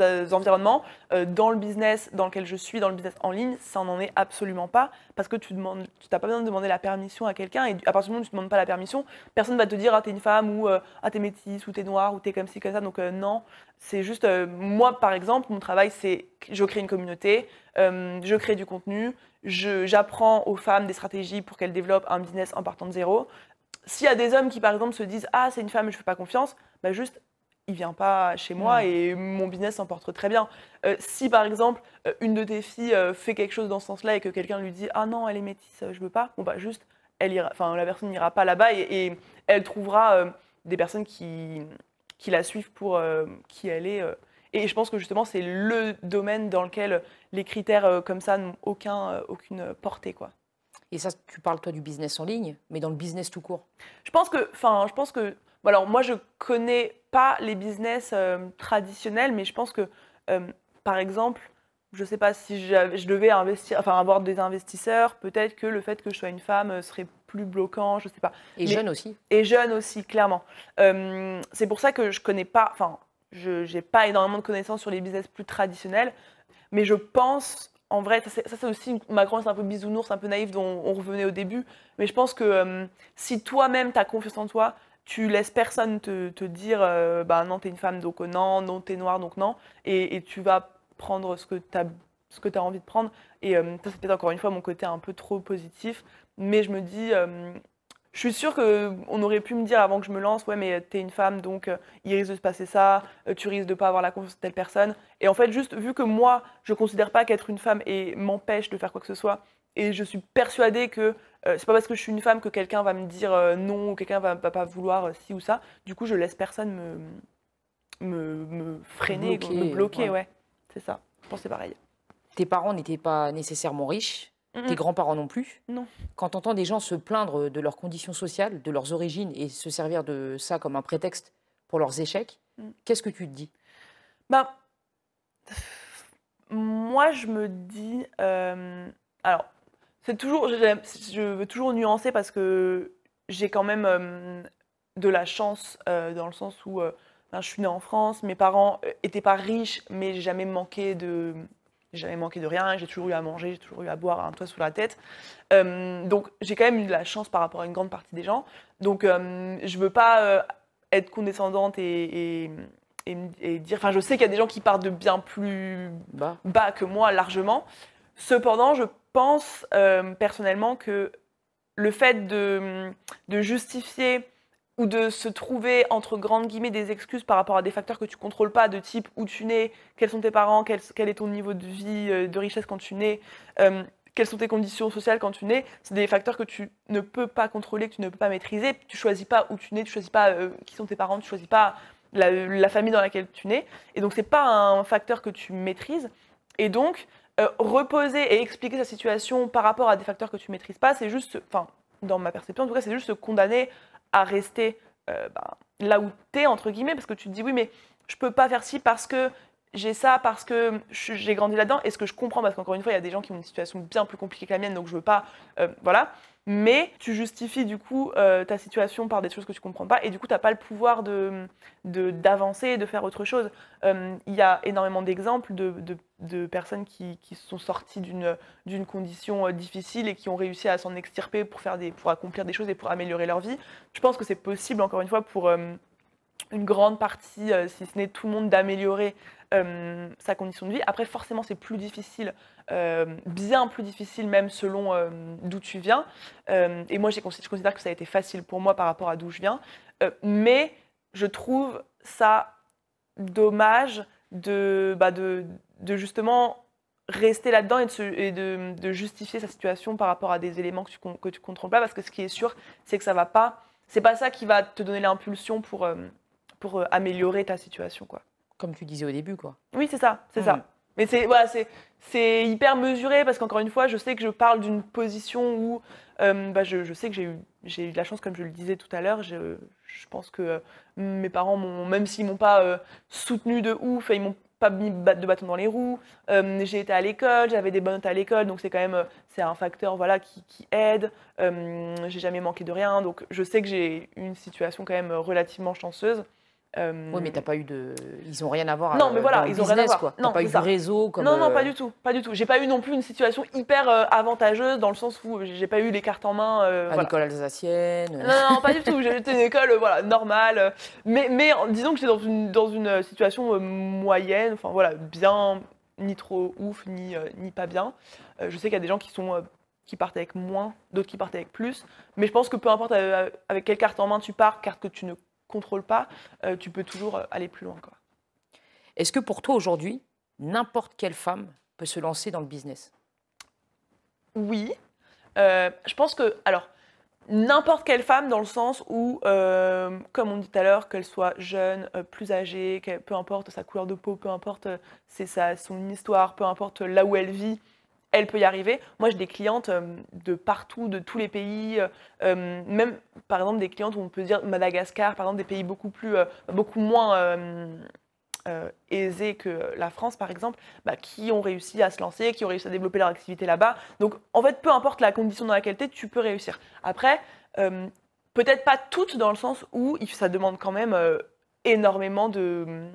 Speaker 1: euh, environnements, euh, dans le business dans lequel je suis, dans le business en ligne, ça n'en est absolument pas parce que tu demandes, tu n'as pas besoin de demander la permission à quelqu'un et à partir du moment où tu ne demandes pas la permission, personne ne va te dire ah t'es une femme ou ah t'es métisse ou t'es noire ou t'es comme ci comme ça donc non c'est juste moi par exemple mon travail c'est je crée une communauté, je crée du contenu, j'apprends aux femmes des stratégies pour qu'elles développent un business en partant de zéro s'il y a des hommes qui, par exemple, se disent Ah, c'est une femme, je ne fais pas confiance, bah juste, il vient pas chez moi et mon business s'en porte très bien. Euh, si, par exemple, euh, une de tes filles euh, fait quelque chose dans ce sens-là et que quelqu'un lui dit Ah non, elle est métisse, je ne veux pas, bon, bah juste, elle ira, la personne n'ira pas là-bas et, elle trouvera des personnes qui, qui la suivent pour qui elle est. Et je pense que justement, c'est le domaine dans lequel les critères comme ça n'ont aucun, aucune portée. quoi. Et ça, tu parles toi du business en ligne, mais dans le business tout court. Je pense que, enfin, je pense que, moi je connais pas les business euh, traditionnels, mais je pense que, euh, par exemple, je sais pas si je devais investir, enfin avoir des investisseurs, peut-être que le fait que je sois une femme euh, serait plus bloquant, je sais pas. Et jeune aussi. Et jeune aussi, clairement. c'est pour ça que je connais pas, enfin, je n'ai pas énormément de connaissances sur les business plus traditionnels, mais je pense en vrai, ça c'est aussi Macron, c'est un peu bisounours, un peu naïf dont on revenait au début. Mais je pense que euh, si toi-même tu as confiance en toi, tu laisses personne te, dire euh, bah non, t'es une femme donc euh, non, non, t'es noire donc non, et, tu vas prendre ce que t'as envie de prendre. Et ça, c'est peut-être encore une fois mon côté un peu trop positif, mais je me dis, je suis sûre qu'on euh, aurait pu me dire avant que je me lance, ouais, mais t'es une femme, donc euh, il risque de se passer ça, euh, tu risques de pas avoir la confiance de telle personne. Et en fait, juste vu que moi, je considère pas qu'être une femme et m'empêche de faire quoi que ce soit, et je suis persuadée que c'est pas parce que je suis une femme que quelqu'un va me dire non ou quelqu'un va, pas vouloir ci ou ça. Du coup, je laisse personne me, me, freiner, et me bloquer, ouais.
Speaker 2: C'est ça. Je pense c'est pareil. Tes parents n'étaient pas nécessairement riches tes grands-parents non plus. Non. Quand tu entends des gens se plaindre de leurs conditions sociales, de leurs origines et se servir de ça comme un prétexte pour leurs échecs, mm. qu'est-ce que tu te dis Ben,
Speaker 1: moi je me dis, euh, alors c'est toujours, je, veux toujours nuancer parce que j'ai quand même euh, de la chance euh, dans le sens où ben, je suis née en France, mes parents n'étaient pas riches, mais j'ai jamais manqué de jamais manqué de rien, j'ai toujours eu à manger, j'ai toujours eu à boire, un toit sous la tête. Euh, donc j'ai quand même eu de la chance par rapport à une grande partie des gens. Donc euh, je veux pas euh, être condescendante et, dire. Enfin, je sais qu'il y a des gens qui partent de bien plus bas, que moi largement. Cependant, je pense personnellement que le fait de, de justifier ou de se trouver entre grandes guillemets des excuses par rapport à des facteurs que tu contrôles pas, de type où tu nais, quels sont tes parents, quel, est ton niveau de vie, euh, de richesse quand tu nais, euh, quelles sont tes conditions sociales quand tu nais, c'est des facteurs que tu ne peux pas contrôler, que tu ne peux pas maîtriser. Tu choisis pas où tu nais, tu choisis pas euh, qui sont tes parents, tu choisis pas la, famille dans laquelle tu nais. Et donc c'est pas un facteur que tu maîtrises. Et donc reposer et expliquer sa situation par rapport à des facteurs que tu maîtrises pas, c'est juste, enfin dans ma perception en tout cas, c'est juste se condamner à rester euh, ben, là où es entre guillemets, parce que tu te dis, oui, mais je peux pas faire ci parce que j'ai ça, parce que j'ai grandi là-dedans, est ce que je comprends, parce qu'encore une fois, il y a des gens qui ont une situation bien plus compliquée que la mienne, donc je veux pas. Euh, voilà mais tu justifies du coup euh, ta situation par des choses que tu comprends pas et du coup tu t'as pas le pouvoir de d'avancer et de faire autre chose. Euh, il y a énormément d'exemples de, personnes qui, sont sorties d'une d'une condition euh, difficile et qui ont réussi à s'en extirper pour faire des pour accomplir des choses et pour améliorer leur vie. Je pense que c'est possible encore une fois pour une grande partie, euh, si ce n'est tout le monde, d'améliorer euh, sa condition de vie. Après, forcément, c'est plus difficile, euh, bien plus difficile même selon d'où tu viens. et moi, je considère que ça a été facile pour moi par rapport à d'où je viens. mais je trouve ça dommage de, bah, justement rester là-dedans et, de, justifier sa situation par rapport à des éléments que tu, ne contrôles pas. Parce que ce qui est sûr, c'est que ça va pas. C'est pas ça qui va te donner l'impulsion pour pour euh, améliorer ta situation. Quoi. Comme tu disais au début, quoi. Oui, c'est ça, c'est ça. Mm. Mais c'est c'est hyper mesuré parce qu'encore une fois, je sais que je parle d'une position où euh, bah, je, je, sais que j'ai eu j'ai eu de la chance, comme je le disais tout à l'heure. Je, je, pense que euh, mes parents m'ont, même s'ils m'ont pas soutenu de ouf, ils m'ont pas mis de bâton dans les roues. j'ai été à l'école, j'avais des bonnes notes à l'école, donc c'est quand même c'est un facteur voilà qui, qui aide. j'ai jamais manqué de rien, donc je sais que j'ai une situation quand même relativement chanceuse. Oui, mais euh, t'as pas eu de. Ils ont rien à voir. Non, mais euh, voilà, ils ont rien à voir. Non, pas eu de
Speaker 2: réseau. non, non, euh, pas du
Speaker 1: tout, pas du tout. J'ai pas eu non plus une situation hyper avantageuse dans le sens où j'ai pas eu les cartes en main. Pas
Speaker 2: alsacienne. Non, non, pas du tout.
Speaker 1: J'étais une école, voilà, normale. Mais, mais disons que j'étais dans une dans une situation moyenne. Enfin voilà, bien, ni trop ouf, ni ni pas bien. je sais qu'il y a des gens qui sont qui partent avec moins, d'autres qui partent avec plus. Mais je pense que peu importe avec quelle carte en main tu pars, carte que tu ne Contrôle pas, euh, tu peux toujours euh, aller plus loin. Est-ce que pour toi aujourd'hui, n'importe quelle femme peut se lancer dans le business Oui. Euh, je pense que, alors, n'importe quelle femme dans le sens où, comme on dit tout à l'heure, qu'elle soit jeune, plus âgée, peu importe sa couleur de peau, peu importe c'est son histoire, peu importe là où elle vit, elle peut y arriver. Moi, j'ai des clientes euh, de partout, de tous les pays, euh, même par exemple des clientes où on peut dire Madagascar, par exemple des pays beaucoup, plus, euh, beaucoup moins aisés que la France, par exemple, bah, qui ont réussi à se lancer, qui ont réussi à développer leur activité là-bas. Donc, en fait, peu importe la condition dans laquelle tu es, tu peux réussir. Après, peut-être pas toutes dans le sens où ça demande quand même énormément de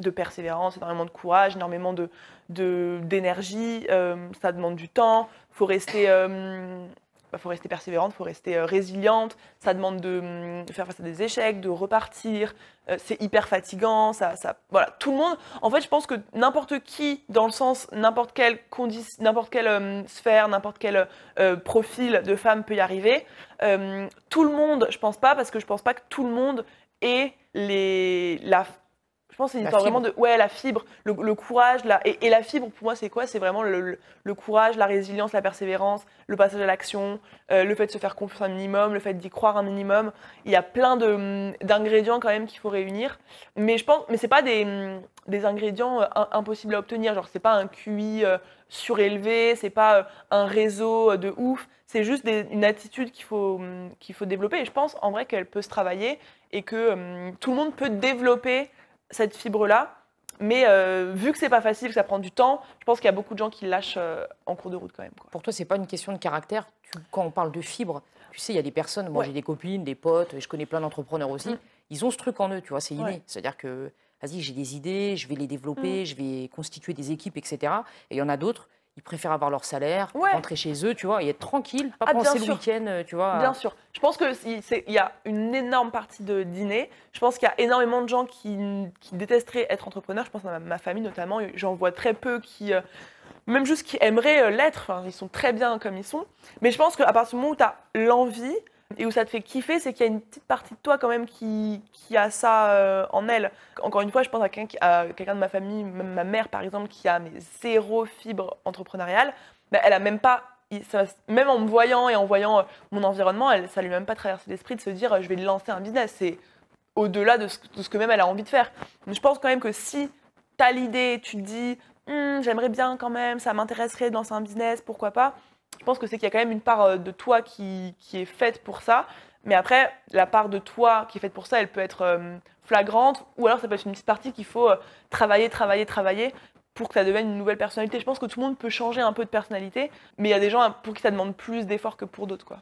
Speaker 1: de persévérance, énormément de courage, énormément d'énergie. De, d'énergie. Euh, ça demande du temps. Il faut rester. Euh, il bah, faut rester persévérante, faut rester euh, résiliente. Ça demande de, faire face à des échecs, de repartir. Euh, c'est hyper fatigant. Ça, ça, voilà, tout le monde. En fait, je pense que n'importe qui, dans le sens n'importe quelle condition, n'importe quelle sphère, n'importe quel profil de femme peut y arriver. tout le monde, je pense pas, parce que je pense pas que tout le monde ait les, la je pense c'est une histoire vraiment de ouais, la fibre, le, courage. là et, la fibre, pour moi, c'est quoi C'est vraiment le, courage, la résilience, la persévérance, le passage à l'action, euh, le fait de se faire confiance un minimum, le fait d'y croire un minimum. Il y a plein mm, d'ingrédients quand même qu'il faut réunir. Mais je pense, mais c'est pas des, mm, des ingrédients euh, impossibles à obtenir. Genre, c'est pas un QI surélevé, euh, surélevé, c'est pas un réseau de ouf. C'est juste une attitude qu'il faut, mm, qu'il faut développer. Et je pense en vrai qu'elle peut se travailler et que tout le monde peut développer cette fibre-là. Mais euh, vu que c'est pas facile, que ça prend du temps, je pense qu'il y a beaucoup de gens qui lâchent euh, en cours de route quand même. Pour toi, c'est pas une question de caractère.
Speaker 2: quand on parle de fibre, tu sais, il y a des personnes, moi j'ai des copines, des potes, et je connais plein d'entrepreneurs aussi. Mm. Ils ont ce truc en eux, tu vois, c'est inné. C'est-à-dire que, vas-y, j'ai des idées, je vais les développer, mm. je vais constituer des équipes, etc. Et il y en a d'autres ils préfèrent avoir leur salaire, rentrer chez eux, tu vois, et être tranquille, pas ah, penser week-end,
Speaker 1: euh, tu vois. Bien sûr. Je pense qu'il y a une énorme partie de dîner. Je pense qu'il y a énormément de gens qui, détesteraient être entrepreneur. Je pense à ma, famille notamment. J'en vois très peu qui, euh, même juste qui aimeraient euh, l'être. ils sont très bien comme ils sont. Mais je pense qu'à partir du moment où tu as l'envie, et où ça te fait kiffer, c'est qu'il y a une petite partie de toi quand même qui, a ça euh, en elle. Encore une fois, je pense à quelqu'un de ma famille, ma mère par exemple, qui a mes zéro fibre entrepreneuriale. Bah, elle a même pas, même en me voyant et en voyant euh, mon environnement, elle, ne lui a même pas traversé l'esprit de se dire euh, je vais lancer un business. C'est au-delà de, ce que même elle a envie de faire. Mais je pense quand même que si tu as l'idée, tu te dis hum, j'aimerais bien quand même, ça m'intéresserait de lancer un business, pourquoi pas je pense que c'est qu'il y a quand même une part euh, de toi qui, est faite pour ça. Mais après, la part de toi qui est faite pour ça, elle peut être euh, flagrante, ou alors ça peut être une petite partie qu'il faut euh, travailler, travailler, travailler pour que ça devienne une nouvelle personnalité. Je pense que tout le monde peut changer un peu de personnalité, mais il y a des gens pour qui ça demande plus d'efforts que pour d'autres. quoi.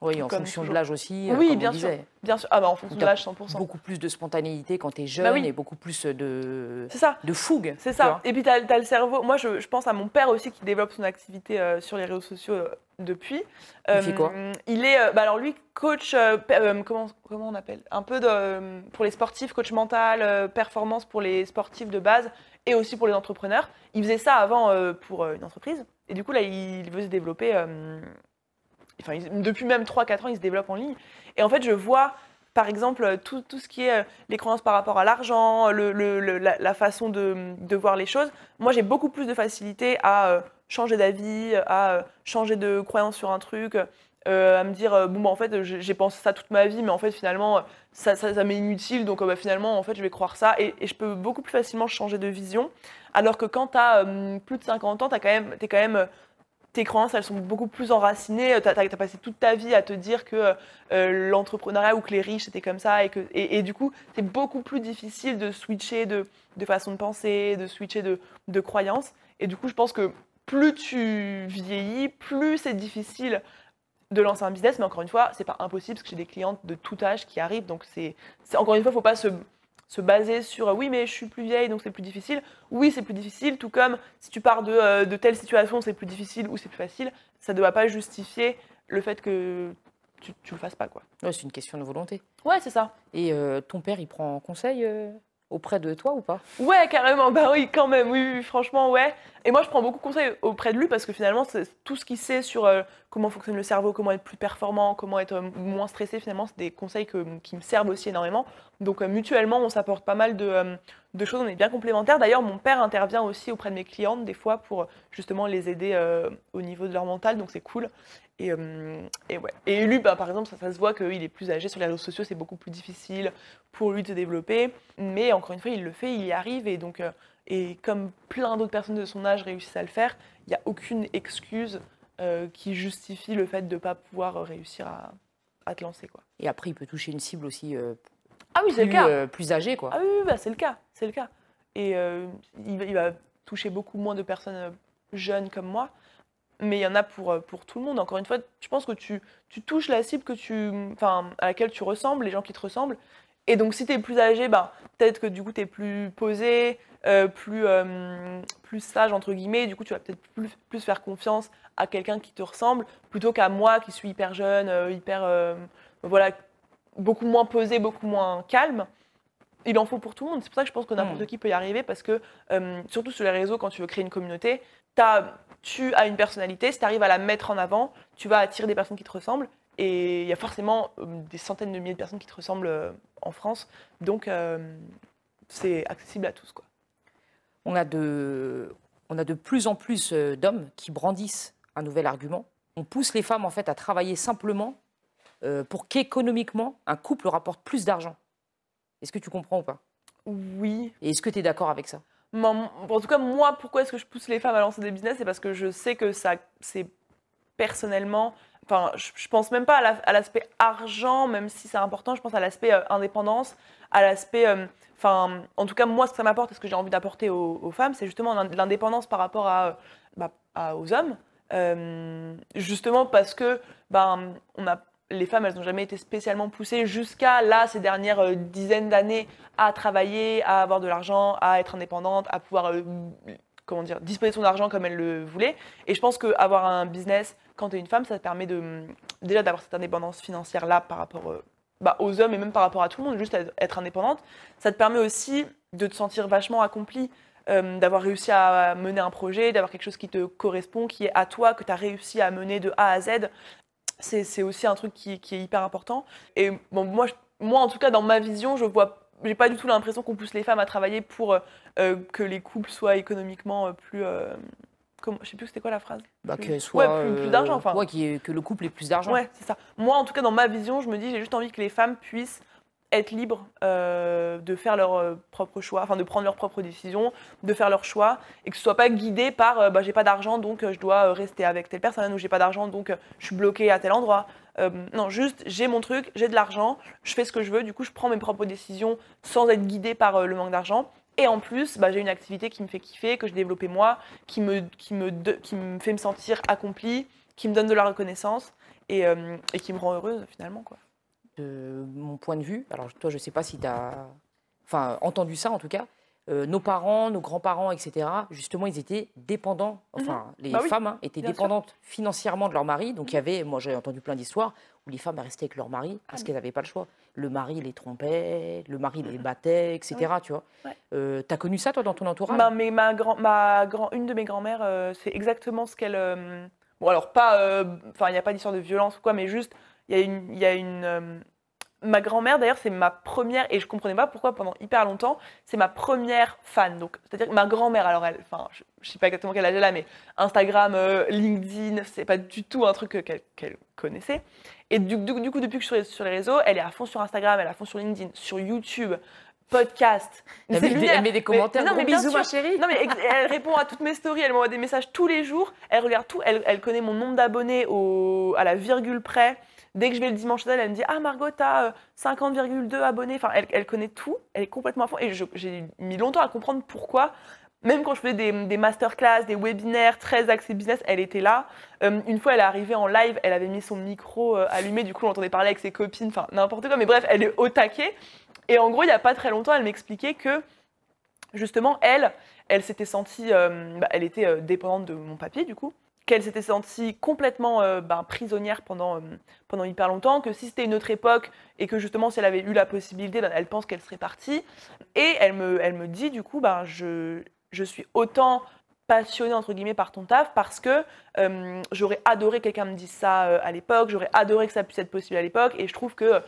Speaker 1: Oui, en fonction de l'âge aussi. Euh, oui, bien, sûr, bien sûr. Ah bah, en fonction de l'âge, 100%.
Speaker 2: Beaucoup plus de spontanéité quand tu es bah jeune et beaucoup plus de, de fougue. C'est ça. Et
Speaker 1: puis, tu as, le cerveau. Moi, je, pense à mon père aussi qui développe son activité euh, sur les réseaux sociaux euh, depuis. Il fait quoi Il est, bah, alors lui, coach, comment, comment on appelle Un peu de, pour les sportifs, coach mental, performance pour les sportifs de base et aussi pour les entrepreneurs. Il faisait ça avant pour une entreprise. Et du coup, là, il veut se développer enfin, depuis même 3-4 ans, ils se développent en ligne. Et en fait, je vois par exemple, tout, tout, ce qui est euh, les croyances par rapport à l'argent, le, le, la, façon de, de, voir les choses. Moi, j'ai beaucoup plus de facilité à euh, changer d'avis, à euh, changer de croyance sur un truc, à me dire, bon, bah, en fait, j'ai pensé ça toute ma vie, mais en fait, finalement, ça, ça, m'est inutile, donc bah, finalement, en fait, je vais croire ça. Et, et, je peux beaucoup plus facilement changer de vision. Alors que quand tu as plus de 50 ans, tu es quand même tes croyances, elles sont beaucoup plus enracinées. Euh, tu as, passé toute ta vie à te dire que euh, euh, l'entrepreneuriat ou que les riches étaient comme ça. Et, que, et, et du coup, c'est beaucoup plus difficile de switcher de, de, façon de penser, de switcher de, de croyances. Et du coup, je pense que plus tu vieillis, plus c'est difficile de lancer un business. Mais encore une fois, c'est pas impossible parce que j'ai des clientes de tout âge qui arrivent. Donc, c'est encore une fois, faut pas se se baser sur euh, oui, mais je suis plus vieille donc c'est plus difficile. Oui, c'est plus difficile, tout comme si tu pars de, euh, telle situation, c'est plus difficile ou c'est plus facile. Ça ne doit pas justifier le fait que tu, ne le fasses pas. quoi. c'est une question de volonté. Ouais, c'est ça. Et euh,
Speaker 2: ton père, il prend conseil auprès de toi ou pas
Speaker 1: Ouais, carrément, bah oui, quand même, oui, franchement, ouais. Et moi, je prends beaucoup de conseils auprès de lui parce que finalement, c'est tout ce qu'il sait sur euh, comment fonctionne le cerveau, comment être plus performant, comment être euh, moins stressé, finalement, c'est des conseils qui me servent aussi énormément. Donc, euh, mutuellement, on s'apporte pas mal de, deux choses, on est bien complémentaires. D'ailleurs, mon père intervient aussi auprès de mes clientes des fois pour justement les aider euh, au niveau de leur mental, donc c'est cool. Et, euh, ouais. et lui, bah, par exemple, ça, se voit qu'il est plus âgé sur les réseaux sociaux, c'est beaucoup plus difficile pour lui de se développer. Mais encore une fois, il le fait, il y arrive. Et donc, euh, et comme plein d'autres personnes de son âge réussissent à le faire, il n'y a aucune excuse qui justifie le fait de ne pas pouvoir réussir à, à te lancer. Quoi.
Speaker 2: Et après, il peut toucher une cible aussi
Speaker 1: ah oui, c'est le cas. Euh, plus âgé Quoi. Ah oui, bah, c'est le cas. C'est le cas. Et euh, il, va toucher beaucoup moins de personnes euh, jeunes comme moi. Mais il y en a pour, pour tout le monde. Encore une fois, je pense que tu, tu touches la cible que tu, à laquelle tu ressembles, les gens qui te ressemblent. Et donc, si tu es plus âgé, bah, peut-être que du coup, tu es plus posé, plus, plus sage, entre guillemets. Du coup, tu vas peut-être plus, faire confiance à quelqu'un qui te ressemble plutôt qu'à moi qui suis hyper jeune, hyper. voilà, beaucoup moins posé, beaucoup moins calme. Il en faut pour tout le monde. C'est pour ça que je pense que hmm. n'importe qui peut y arriver parce que, euh, surtout sur les réseaux, quand tu veux créer une communauté, as, tu as une personnalité. Si tu arrives à la mettre en avant, tu vas attirer des personnes qui te ressemblent. Et il y a forcément euh, des centaines de milliers de personnes qui te ressemblent euh, en France. Donc, c'est accessible à tous. Quoi.
Speaker 2: On, a de, on a de plus en plus d'hommes qui brandissent un nouvel argument. On pousse les femmes en fait à travailler simplement euh, pour qu'économiquement, un couple rapporte plus d'argent. Est-ce que tu comprends ou pas
Speaker 1: Oui.
Speaker 2: Et est-ce que tu es d'accord avec ça
Speaker 1: En tout cas, moi, pourquoi est-ce que je pousse les femmes à lancer des business C'est parce que je sais que ça, c'est personnellement. Enfin, je, pense même pas à l'aspect argent, même si c'est important. Je pense à l'aspect euh, indépendance, à l'aspect. Euh, enfin, en tout cas, moi, ce que ça m'apporte et ce que j'ai envie d'apporter aux, femmes, c'est justement l'indépendance par rapport à, bah, aux hommes. justement parce que ben on a les femmes, elles n'ont jamais été spécialement poussées jusqu'à là, ces dernières euh, dizaines d'années, à travailler, à avoir de l'argent, à être indépendante, à pouvoir euh, comment dire, disposer de son argent comme elle le voulait. Et je pense qu'avoir un business quand tu es une femme, ça te permet de, déjà d'avoir cette indépendance financière-là par rapport euh, bah, aux hommes et même par rapport à tout le monde, juste être indépendante. Ça te permet aussi de te sentir vachement accompli, d'avoir réussi à mener un projet, d'avoir quelque chose qui te correspond, qui est à toi, que tu as réussi à mener de A à Z c'est aussi un truc qui, est hyper important. Et moi, moi, en tout cas, dans ma vision, je vois j'ai pas du tout l'impression qu'on pousse les femmes à travailler pour euh, euh, que les couples soient économiquement euh, plus. Je comme, je sais plus c'était quoi la phrase. Bah, soit, plus, d'argent. Enfin. Ouais,
Speaker 2: que le couple ait plus d'argent. Ouais, c'est
Speaker 1: ça. Moi, en tout cas, dans ma vision, je me dis, j'ai juste envie que les femmes puissent être libres euh, de faire leur euh, propre choix, enfin de prendre leurs propres décisions, de faire leurs choix, et que ce soit pas guidé par euh, bah, j'ai pas d'argent donc je dois rester avec telle personne, ou j'ai pas d'argent donc je suis bloqué à tel endroit. non, juste j'ai mon truc, j'ai de l'argent, je fais ce que je veux, du coup je prends mes propres décisions sans être guidé par le manque d'argent. Et en plus, bah, j'ai une activité qui me fait kiffer, que j'ai développée moi, qui me, qui, me qui me fait me sentir accomplie, qui me donne de la reconnaissance et, et qui me rend heureuse finalement. quoi
Speaker 2: mon point de vue, alors toi, je ne sais pas si tu as enfin, entendu ça en tout cas, euh, nos parents, nos grands-parents, etc., justement, ils étaient dépendants, mhm. enfin, les bah femmes hein, étaient dépendantes financièrement de leur mari. Donc, il y mhm. avait, moi, j'ai entendu plein d'histoires où les femmes restaient avec leur mari parce ah, qu'elles n'avaient pas le choix. Le mari les trompait, le mari les mhm. battait, etc., tu vois. Euh, t'as connu ça, toi, dans ton entourage bah,
Speaker 1: mais ma grand, ma grand, Une de mes grand-mères, euh, c'est exactement ce qu'elle... bon, alors, pas... Enfin, il n'y a pas d'histoire de violence ou quoi, mais juste il y a une. Euh, ma grand-mère, d'ailleurs, c'est ma première, et je comprenais pas pourquoi pendant hyper longtemps, c'est ma première fan. Donc, c'est-à-dire que ma grand-mère, alors elle, enfin, je, ne sais pas exactement quel âge elle a, mais Instagram, LinkedIn, euh, LinkedIn, c'est pas du tout un truc euh, qu'elle connaissait. Et du, coup, depuis que je suis sur les réseaux, elle est à fond sur Instagram, elle est à fond sur LinkedIn, sur YouTube, podcast. Elle met, des, elle met, des, commentaires. non, mais bisous, ma chérie. Non, mais elle répond à toutes mes stories, elle m'envoie des messages tous les jours, elle regarde tout, elle, elle connaît mon nombre d'abonnés à la virgule près. Dès que je vais le dimanche elle, me dit Ah, Margot, t'as 50,2 euh, abonnés. Enfin, elle, connaît tout, elle est complètement à fond. Et j'ai mis longtemps à comprendre pourquoi. Même quand je faisais des, masterclass, des webinaires très axés business, elle était là. Euh, une fois, elle est arrivée en live, elle avait mis son micro euh, allumé, du coup, on entendait parler avec ses copines, enfin, n'importe quoi. Mais bref, elle est au taquet. Et en gros, il n'y a pas très longtemps, elle m'expliquait que justement, elle, elle s'était sentie, bah, elle était dépendante de mon papier du coup, qu'elle s'était sentie complètement euh, ben, prisonnière pendant, euh, pendant hyper longtemps, que si c'était une autre époque et que justement si elle avait eu la possibilité, ben, elle pense qu'elle serait partie. Et elle me, elle me dit du coup, ben, je, je suis autant passionnée entre guillemets par ton taf parce que euh, j'aurais adoré quelqu'un me dise ça à l'époque, j'aurais adoré que ça puisse être possible à l'époque et je trouve que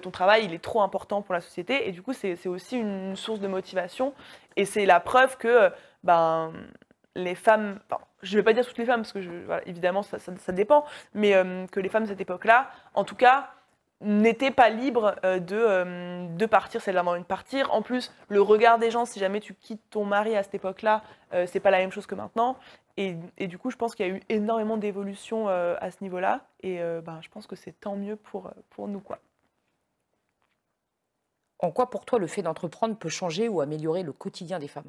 Speaker 1: ton travail il est trop important pour la société et du coup c'est aussi une source de motivation et c'est la preuve que ben, les femmes, je ne vais pas dire toutes les femmes, parce que évidemment, ça, dépend, mais euh, que les femmes de cette époque-là, en tout cas, n'étaient pas libres euh, de, euh, de partir, C'est là une partir. En plus, le regard des gens, si jamais tu quittes ton mari à cette époque-là, c'est pas la même chose que maintenant. Et, du coup, je pense qu'il y a eu énormément d'évolution à ce niveau-là. Et ben, je pense que c'est tant mieux pour, pour nous. Quoi. En quoi,
Speaker 2: pour toi, le fait d'entreprendre peut changer ou améliorer le quotidien des femmes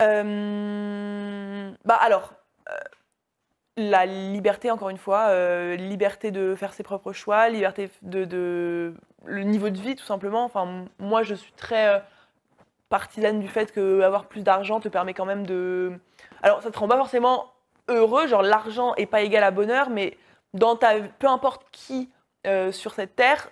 Speaker 1: euh, bah alors, euh, la liberté, encore une fois, euh, liberté de faire ses propres choix, liberté de, le niveau de vie tout simplement. Enfin, moi, je suis très partisane du fait que avoir plus d'argent te permet quand même de. Alors, ça te rend pas forcément heureux, genre l'argent est pas égal à bonheur, mais dans ta, peu importe qui sur cette terre,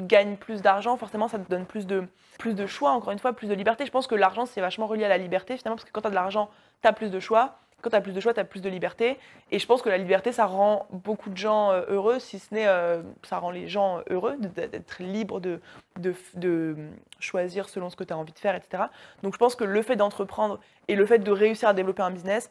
Speaker 1: gagne plus d'argent, forcément ça te donne plus de, plus de choix, encore une fois, plus de liberté. Je pense que l'argent c'est vachement relié à la liberté finalement, parce que quand tu as de l'argent, tu as plus de choix. Quand tu as plus de choix, tu as plus de liberté. Et je pense que la liberté, ça rend beaucoup de gens euh, heureux, si ce n'est euh, ça rend les gens heureux d'être libre de, choisir selon ce que tu as envie de faire, etc. Donc je pense que le fait d'entreprendre et le fait de réussir à développer un business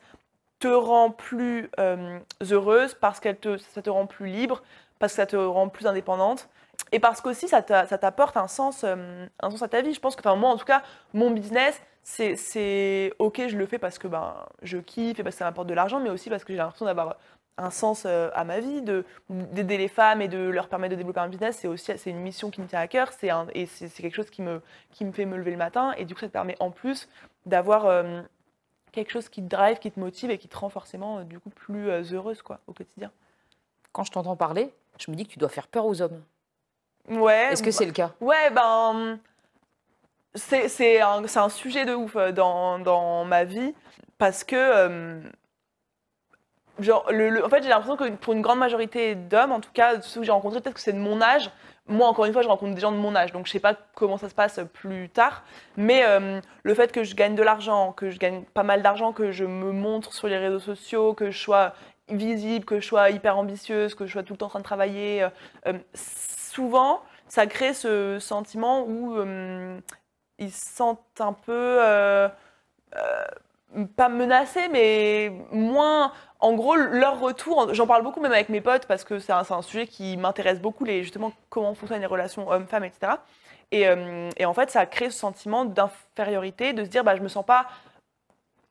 Speaker 1: te rend plus euh, heureuse parce que ça te rend plus libre, parce que ça te rend plus indépendante et parce qu'aussi ça t'apporte un sens, euh, un sens à ta vie. Je pense que, enfin moi en tout cas, mon business, c'est ok, je le fais parce que ben, je kiffe et parce que ça m'apporte de l'argent, mais aussi parce que j'ai l'impression d'avoir un sens euh, à ma vie, d'aider les femmes et de leur permettre de développer un business, c'est aussi c'est une mission qui me tient à cœur, c'est et c'est quelque chose qui me qui me fait me lever le matin et du coup ça te permet en plus d'avoir euh, quelque chose qui te drive, qui te motive et qui te rend forcément du coup plus heureuse quoi au quotidien. Quand je t'entends parler, je me dis que tu dois faire peur aux hommes. Ouais. Est-ce que bah, c'est le cas Ouais, ben. C'est un, un, sujet de ouf euh, dans, dans ma vie parce que. Euh, genre, le, en fait, j'ai l'impression que pour une grande majorité d'hommes, en tout cas, ceux que j'ai rencontrés, peut-être que c'est de mon âge. Moi, encore une fois, je rencontre des gens de mon âge, donc je sais pas comment ça se passe plus tard. Mais euh, le fait que je gagne de l'argent, que je gagne pas mal d'argent, que je me montre sur les réseaux sociaux, que je sois visible, que je sois hyper ambitieuse, que je sois tout le temps en train de travailler, c'est souvent, ça crée ce sentiment où euh, ils se sentent un peu, euh, euh, pas menacés, mais moins... En gros, leur retour, j'en parle beaucoup même avec mes potes parce que c'est un, sujet qui m'intéresse beaucoup, justement comment fonctionnent les relations hommes-femmes, etc. Et, en fait, ça crée ce sentiment d'infériorité, de se dire, bah, je me sens pas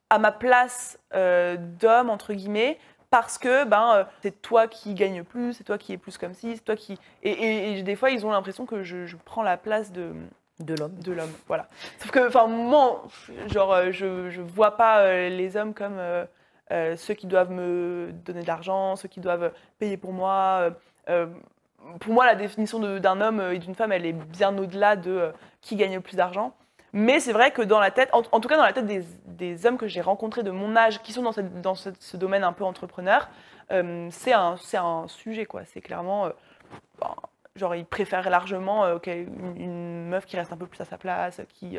Speaker 1: à ma place d'homme, entre guillemets, parce que ben, euh, c'est toi qui gagne plus, c'est toi qui es plus comme ci, c'est toi qui. Et, des fois, ils ont l'impression que je, prends la place de. De l'homme. De l'homme, voilà. Sauf que, enfin, moi, genre, euh, je, je vois pas euh, les hommes comme ceux qui doivent me donner de l'argent, ceux qui doivent payer pour moi. pour moi, la définition d'un homme et d'une femme, elle est bien au-delà de qui gagne le plus d'argent. Mais c'est vrai que dans la tête, en, tout cas dans la tête des, hommes que j'ai rencontrés de mon âge, qui sont dans, dans ce, domaine un peu entrepreneur, euh, c'est un, un, sujet, quoi. C'est clairement. Euh, ben, genre, ils préfèrent largement euh, une, meuf qui reste un peu plus à sa place, qui,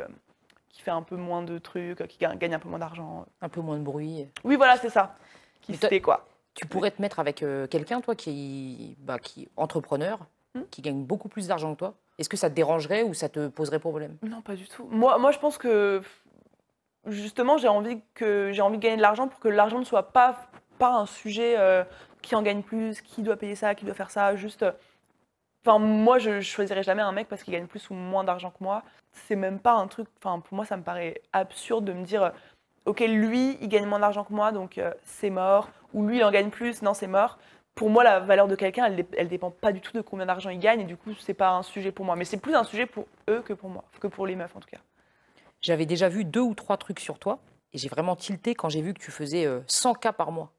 Speaker 1: qui fait un peu moins de trucs, qui gagne un peu moins d'argent. Un peu moins de bruit. Oui, voilà, c'est ça. Qui quoi. Tu pourrais te mettre avec quelqu'un, toi,
Speaker 2: qui, bah, qui est entrepreneur, Hmm. qui gagne beaucoup plus d'argent que toi, est-ce que ça te dérangerait ou ça te poserait problème
Speaker 1: Non, pas du tout. Moi, moi, je pense que justement, j'ai envie que j'ai envie de gagner de l'argent pour que l'argent ne soit pas pas un sujet euh, qui en gagne plus, qui doit payer ça, qui doit faire ça. Juste, euh, enfin, moi, je, choisirais jamais un mec parce qu'il gagne plus ou moins d'argent que moi. C'est même pas un truc. Enfin, pour moi, ça me paraît absurde de me dire, euh, ok, lui, il gagne moins d'argent que moi, donc c'est mort. Ou lui, il en gagne plus, non, c'est mort pour moi, la valeur de quelqu'un, elle, dépend pas du tout de combien d'argent il gagne, et du coup, c'est pas un sujet pour moi. Mais c'est plus un sujet pour eux que pour moi, que pour les meufs en tout cas.
Speaker 2: J'avais déjà vu deux ou trois trucs sur toi, et j'ai vraiment tilté quand j'ai vu que tu faisais 100 euh, cas par mois.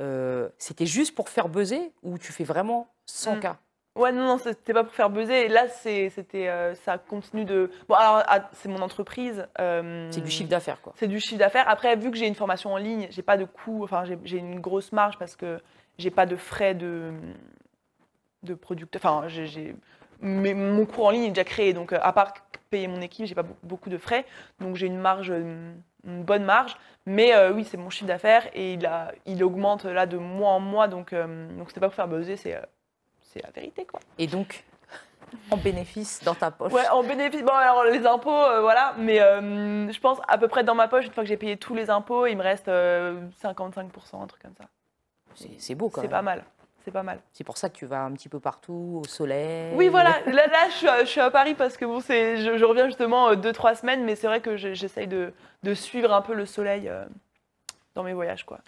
Speaker 2: Euh, c'était juste pour faire buzzer ou tu fais vraiment 100 mm. cas
Speaker 1: Ouais, non, non, c'était pas pour faire buzzer. Et là, c'était, euh, ça continue de. Bon, alors, ah, c'est mon entreprise. Euh, c'est du chiffre d'affaires, quoi. C'est du chiffre d'affaires. Après, vu que j'ai une formation en ligne, j'ai pas de coûts enfin, j'ai une grosse marge parce que j'ai pas de frais de, de producteur. Enfin, j'ai. Mais mon cours en ligne est déjà créé, donc euh, à part payer mon équipe, j'ai pas beaucoup de frais. Donc j'ai une marge, une bonne marge. Mais oui, c'est mon chiffre d'affaires et il, il augmente là de mois en mois. Donc, donc c'était pas pour faire buzzer, c'est c'est la vérité, quoi. Et donc, en bénéfice dans ta poche Ouais, en bénéfice. Bon, alors les impôts, euh, voilà. Mais euh, je pense à peu près dans ma poche, une fois que j'ai payé tous les impôts, il me reste 55%, euh, un truc comme ça.
Speaker 2: C'est beau quand même. C'est pas mal. C'est pas mal. C'est pour ça
Speaker 1: que tu vas un petit peu partout, au
Speaker 2: soleil. Oui, voilà.
Speaker 1: Là, je, suis à, Paris parce que bon, je, je reviens justement deux, trois semaines, mais c'est vrai que j'essaye de, suivre un peu le soleil dans mes voyages. quoi.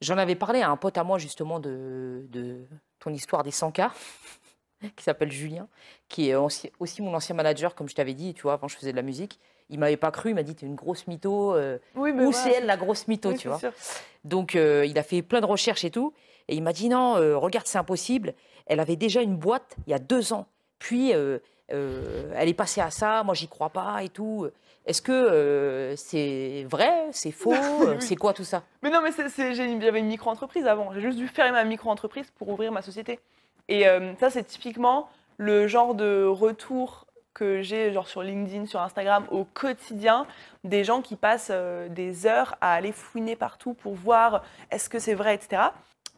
Speaker 2: J'en avais parlé à un pote à moi justement de ton histoire des 100 cas, qui s'appelle Julien, qui est aussi, mon ancien manager, comme je t'avais dit, tu vois, quand je faisais de la musique. Il m'avait pas cru, il m'a dit, t'es une grosse mytho, euh, ou c'est elle la grosse mytho, tu vois. Donc euh, il a fait plein de recherches et tout, et il m'a dit, non, euh, regarde, c'est impossible. Elle avait déjà une boîte il y a deux ans, puis elle est passée à ça, moi j'y crois pas et tout. Est-ce que euh, c'est vrai C'est faux C'est quoi tout ça
Speaker 1: Mais non, mais j'avais une micro-entreprise avant. J'ai juste dû fermer ma micro-entreprise pour ouvrir ma société. Et euh, ça, c'est typiquement le genre de retour que j'ai genre sur LinkedIn, sur Instagram au quotidien, des gens qui passent euh, des heures à aller fouiner partout pour voir est-ce que c'est vrai, etc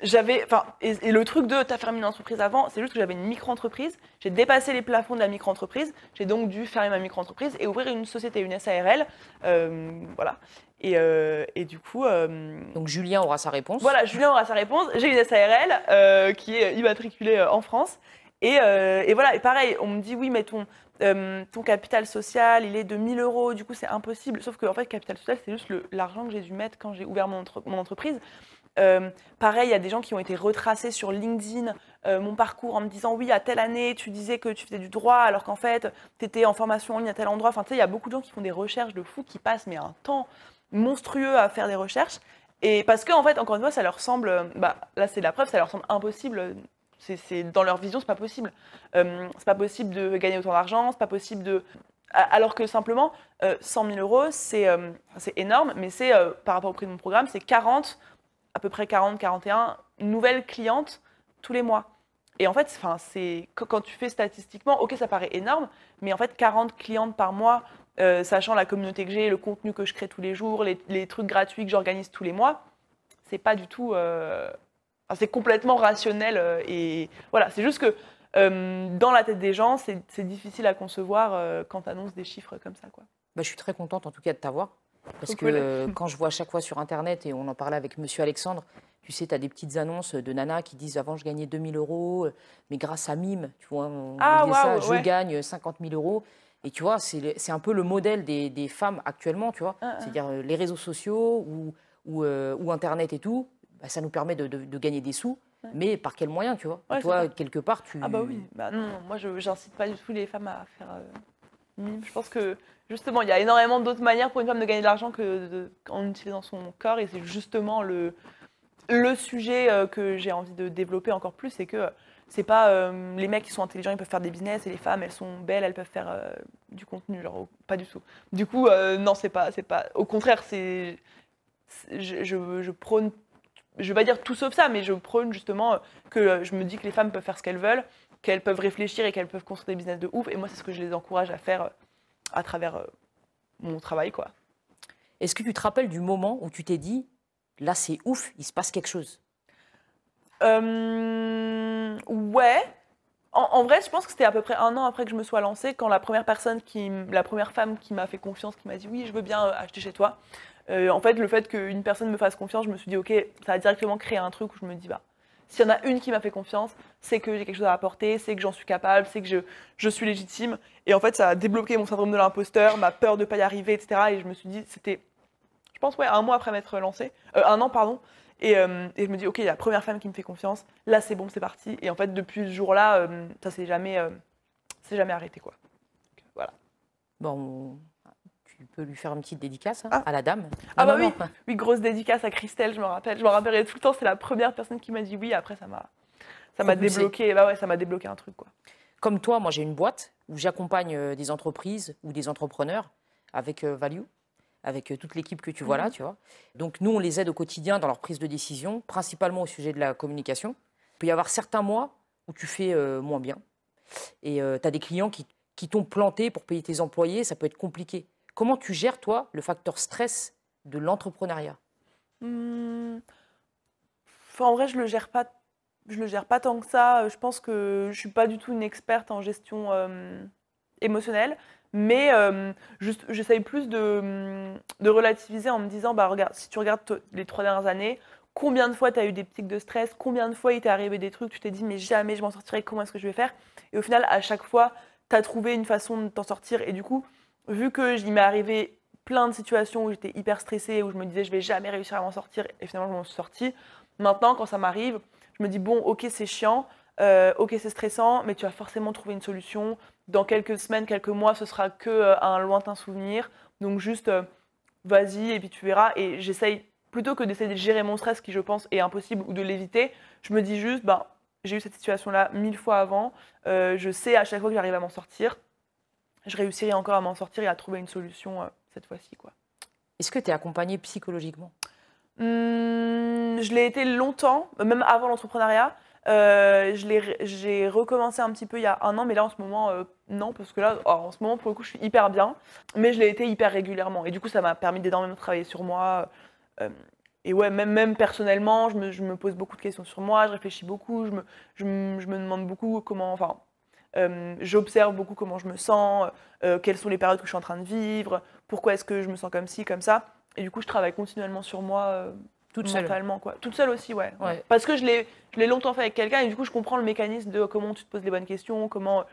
Speaker 1: j'avais, enfin, et, le truc de t'as fermé une entreprise avant, c'est juste que j'avais une micro-entreprise. J'ai dépassé les plafonds de la micro-entreprise. J'ai donc dû fermer ma micro-entreprise et ouvrir une société, une SARL. Euh, voilà. Et, euh, et, du coup. Euh, donc Julien aura sa réponse. Voilà, Julien aura sa réponse. J'ai une SARL qui est immatriculée en France. Et, et, voilà, et pareil, on me dit oui, mais ton, capital social, il est de 1000 euros, du coup c'est impossible. Sauf que en fait, capital social, c'est juste l'argent que j'ai dû mettre quand j'ai ouvert mon, mon entreprise. Euh, pareil, il y a des gens qui ont été retracés sur LinkedIn euh, mon parcours en me disant oui, à telle année, tu disais que tu faisais du droit alors qu'en fait, tu étais en formation en ligne à tel endroit. Enfin, tu sais, il y a beaucoup de gens qui font des recherches de fou, qui passent mais un temps monstrueux à faire des recherches. Et parce que, en fait, encore une fois, ça leur semble, euh, bah, là c'est la preuve, ça leur semble impossible. C'est, dans leur vision, c'est pas possible. Euh, c'est pas possible de gagner autant d'argent, c'est pas possible de. Alors que simplement, 100 000 euros, c'est, énorme, mais c'est, par rapport au prix de mon programme, c'est 40 à peu près 40-41 nouvelles clientes tous les mois. Et en fait, c'est quand tu fais statistiquement, ok, ça paraît énorme, mais en fait, 40 clientes par mois, euh, sachant la communauté que j'ai, le contenu que je crée tous les jours, les, trucs gratuits que j'organise tous les mois, c'est pas du tout, euh, c'est complètement rationnel euh, et voilà, c'est juste que dans la tête des gens, c'est difficile à concevoir quand tu annonces des chiffres comme ça, quoi. Bah, je suis très contente en tout cas de t'avoir.
Speaker 2: Parce que euh, hum. quand je vois chaque fois sur Internet, et on en parlait avec Monsieur Alexandre, tu sais, tu as des petites annonces de nana qui disent avant je gagnais 2000 euros, euh, mais grâce à Mime, tu vois, on ah, ça, je gagne 50 000 euros. Et tu vois, c'est un peu le modèle des, femmes actuellement, tu vois. Ah, ah. C'est-à-dire euh, les réseaux sociaux ou, ou, Internet et tout, bah, ça nous permet de, gagner des sous. Mais par quel moyen, tu vois Toi, quelque part, tu... Ah bah oui, bah non,
Speaker 1: moi, je n'incite pas du tout les femmes à faire... Je pense que justement, il y a énormément d'autres manières pour une femme de gagner de l'argent qu'en utilisant son corps. Et c'est justement le, sujet euh, que j'ai envie de développer encore plus, c'est que euh, c'est pas euh, les mecs qui sont intelligents, ils peuvent faire des business, et les femmes, elles sont belles, elles peuvent faire du contenu, genre pas du tout. Du coup, non, c'est pas, c'est pas. Au contraire, c'est, je, je, je, prône, je vais pas dire tout sauf ça, mais je prône justement que je me dis que les femmes peuvent faire ce qu'elles veulent qu'elles peuvent réfléchir et qu'elles peuvent construire des business de ouf. Et moi, c'est ce que je les encourage à faire euh, à travers euh, mon travail, quoi. Est-ce que tu te rappelles
Speaker 2: du moment où tu t'es dit, là, c'est ouf, il se passe quelque chose
Speaker 1: euh, Ouais. En, vrai, je pense que c'était à peu près un an après que je me sois lancée, quand la première personne, qui, la première femme qui m'a fait confiance, qui m'a dit oui, je veux bien acheter chez toi. en fait, le fait qu'une personne me fasse confiance, je me suis dit ok, ça a directement créé un truc où je me dis bah s'il y en a une qui m'a fait confiance, c'est que j'ai quelque chose à apporter, c'est que j'en suis capable, c'est que je, suis légitime. Et en fait, ça a débloqué mon syndrome de l'imposteur, ma peur de ne pas y arriver, etc. Et je me suis dit, c'était, je pense, ouais, un mois après m'être lancé, euh, un an, pardon. Euh, et, je me dis, ok, il y a la première femme qui me fait confiance, là c'est bon, c'est parti. Et en fait, depuis ce jour-là, euh, ça s'est jamais, jamais arrêté. quoi.
Speaker 2: voilà. Bon, tu peux lui faire une petite dédicace hein, ah. à la dame. Ah bah oui.
Speaker 1: oui, grosse dédicace à Christelle, je me rappelle. Je me rappellerai tout le temps, c'est la première personne qui m'a dit oui. Après, ça m'a, ça m'a débloqué.
Speaker 2: Bah ouais, ça m'a débloqué un truc quoi. Comme toi, moi j'ai une boîte où j'accompagne euh, des entreprises ou des entrepreneurs avec euh, Value avec euh, toute l'équipe que tu vois là, mhm. tu vois. Donc nous, on les aide au quotidien dans leur prise de décision, principalement au sujet de la communication. Il peut y avoir certains mois où tu fais moins bien. Et tu as des clients qui, qui t'ont planté pour payer tes employés, ça peut être compliqué. Comment tu gères, toi, le facteur stress de l'entrepreneuriat
Speaker 1: hmm. En vrai, je ne le, gère pas... gère pas tant que ça. Euh, je pense que je ne suis pas du tout une experte en gestion euh, émotionnelle. Mais euh, j'essaie j'essaye plus de, relativiser en me disant, bah, regarde, si tu regardes les trois dernières années, combien de fois tu as eu des pics de stress, combien de fois il t'est arrivé des trucs, tu t'es dit, mais jamais je m'en sortirai, comment est-ce que je vais faire Et au final, à chaque fois, tu as trouvé une façon de t'en sortir. Et du coup, vu que m'est arrivé plein de situations où j'étais hyper stressée, où je me disais je vais jamais réussir à m'en sortir, et finalement je m'en suis sortie. Maintenant, quand ça m'arrive, je me dis bon, ok, c'est chiant, euh, ok, c'est stressant, mais tu vas forcément trouver une solution. Dans quelques semaines, quelques mois, ce sera que euh, un lointain souvenir. Donc juste, euh, vas-y, et puis tu verras. Et j'essaye, plutôt que d'essayer de gérer mon stress, qui je pense est impossible, ou de l'éviter, je me dis juste, bah, j'ai eu cette situation-là mille fois avant, je sais à chaque fois que j'arrive à m'en sortir, je réussirai encore à m'en sortir et à trouver une solution euh, cette fois-ci. quoi. Est-ce que tu es accompagnée psychologiquement hum, Je l'ai été longtemps, même avant l'entrepreneuriat. Euh, j'ai recommencé un petit peu il y a un an, mais là en ce moment, euh, non, parce que là, en ce moment, pour le coup, je suis hyper bien, mais je l'ai été hyper régulièrement. Et du coup, ça m'a permis d'énormément travailler sur moi. et ouais, même, même personnellement, je me, pose beaucoup de questions sur moi, je réfléchis beaucoup, je me, je me demande beaucoup comment, enfin, euh, j'observe beaucoup comment je me sens, euh, quelles sont les périodes que je suis en train de vivre, pourquoi est-ce que je me sens comme ci, comme ça. Et du coup, je travaille continuellement sur moi. tout euh, toute quoi. Toute seule aussi, ouais. Parce que je l'ai longtemps fait avec quelqu'un et du coup, je comprends le mécanisme de comment tu te poses les bonnes questions, comment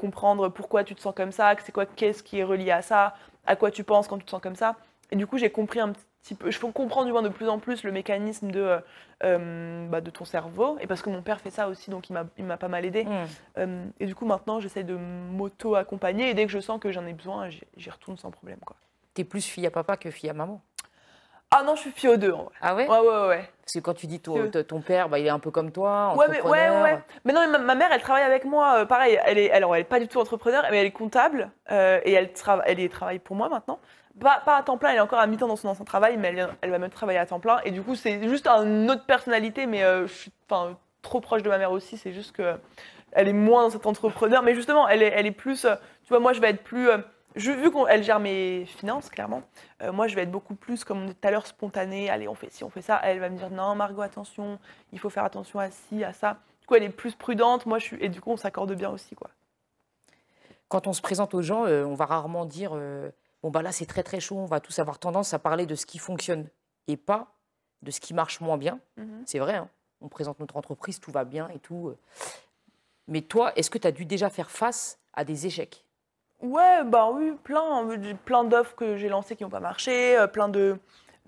Speaker 1: comprendre pourquoi tu te sens comme ça, c'est quoi, qu'est-ce qui est relié à ça, à quoi tu penses quand tu te sens comme ça. Et du coup, j'ai compris un petit je je comprends du moins de plus en plus le mécanisme de, euh, euh, bah, de ton cerveau. Et parce que mon père fait ça aussi, donc il m'a pas mal aidé. Hmm. Euh, et du coup, maintenant, j'essaie de m'auto-accompagner. Et dès que je sens que j'en ai besoin, j'y retourne sans problème. Tu es plus fille à papa que fille à maman ah non, je suis fille aux deux. Ah ouais, ouais Ouais, ouais, Parce que quand tu dis ton,
Speaker 2: ton père, bah, il est un peu comme toi. Ouais, mais, ouais, ouais.
Speaker 1: Mais non, ma, mère, elle travaille avec moi. pareil, elle est, alors, elle est pas du tout entrepreneur, mais elle est comptable. et elle, elle, travaille pour moi maintenant pas, à temps plein, elle est encore à mi-temps dans son ancien travail, mais elle, va même travailler à temps plein. Et du coup, c'est juste une autre personnalité, mais euh, je suis trop proche de ma mère aussi. C'est juste que elle est moins dans cet entrepreneur, mais justement, elle est, elle est plus. Euh, tu vois, moi, je vais être plus. Euh, je, vu qu'elle gère mes finances, clairement, moi je vais être beaucoup plus, comme on dit tout à l'heure, spontanée. Allez, on fait si on fait ça. Elle va me dire non, Margot, attention, il faut faire attention à ci, à ça. Du coup, elle est plus prudente. Moi, je suis. Et du coup, on s'accorde bien aussi, quoi. Quand on se
Speaker 2: présente aux gens, on va rarement dire bon, bah là, c'est très très chaud, on va tous avoir tendance à parler de ce qui fonctionne et pas de ce qui marche moins bien. Mhm. C'est vrai, hein. on présente notre entreprise, tout va bien et tout. Euh. Mais toi, est-ce que tu as dû déjà faire face à des échecs
Speaker 1: Ouais, bah oui, plein, hein, plein d'offres que j'ai lancées qui n'ont pas marché, euh, plein de,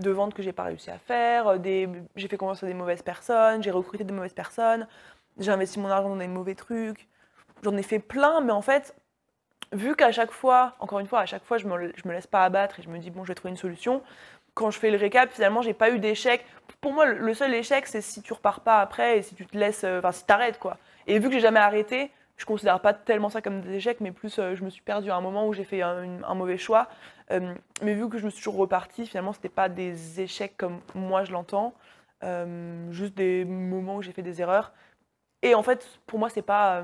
Speaker 1: ventes que j'ai pas réussi à faire, euh, des, j'ai fait confiance à des mauvaises personnes, j'ai recruté des mauvaises personnes, j'ai investi mon argent dans des mauvais trucs. J'en ai fait plein, mais en fait, vu qu'à chaque fois, encore une fois, à chaque fois, je me, me laisse pas abattre et je me dis, bon, je vais trouver une solution. Quand je fais le récap, finalement, j'ai pas eu d'échec. Pour moi, le seul échec, c'est si tu repars pas après et si tu te laisses, euh, enfin, si t'arrêtes, quoi. Et vu que j'ai jamais arrêté, je considère pas tellement ça comme des échecs, mais plus euh, je me suis perdu à un moment où j'ai fait un, mauvais choix. Euh, mais vu que je me suis toujours repartie, finalement, c'était pas des échecs comme moi je l'entends, juste des moments où j'ai fait des erreurs. Et en fait, pour moi, c'est pas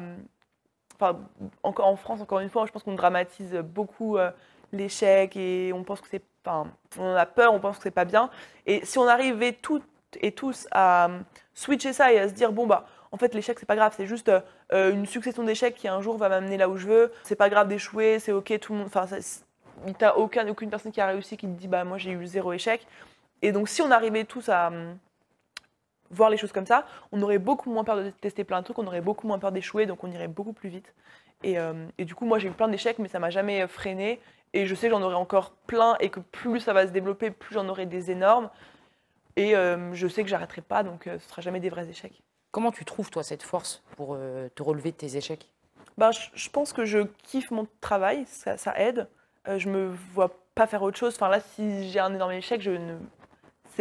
Speaker 1: encore en France, encore une fois, je pense qu'on dramatise beaucoup euh, l'échec et on pense que c'est, enfin, on a peur, on pense que c'est pas bien. Et si on arrivait toutes et tous à euh, switcher ça et à se dire bon bah en fait l'échec c'est pas grave, c'est juste euh, une succession d'échecs qui un jour va m'amener là où je veux. C'est pas grave d'échouer, c'est ok tout le monde. Enfin, t'as aucun, aucune personne qui a réussi qui te dit bah moi j'ai eu zéro échec. Et donc si on arrivait tous à voir les choses comme ça, on aurait beaucoup moins peur de tester plein de trucs, on aurait beaucoup moins peur d'échouer, donc on irait beaucoup plus vite. Et, euh, du coup, moi, j'ai eu plein d'échecs, mais ça m'a jamais euh, freiné. Et je sais que j'en aurai encore plein et que plus ça va se développer, plus j'en aurai des énormes. Et euh, je sais que j'arrêterai pas, donc ce ne sera jamais des vrais échecs. Comment tu trouves, toi, cette force pour te relever de tes échecs ben, je, pense que je kiffe mon travail, ça, ça aide. je me vois pas faire autre chose. Enfin, là, si j'ai un énorme échec, je ne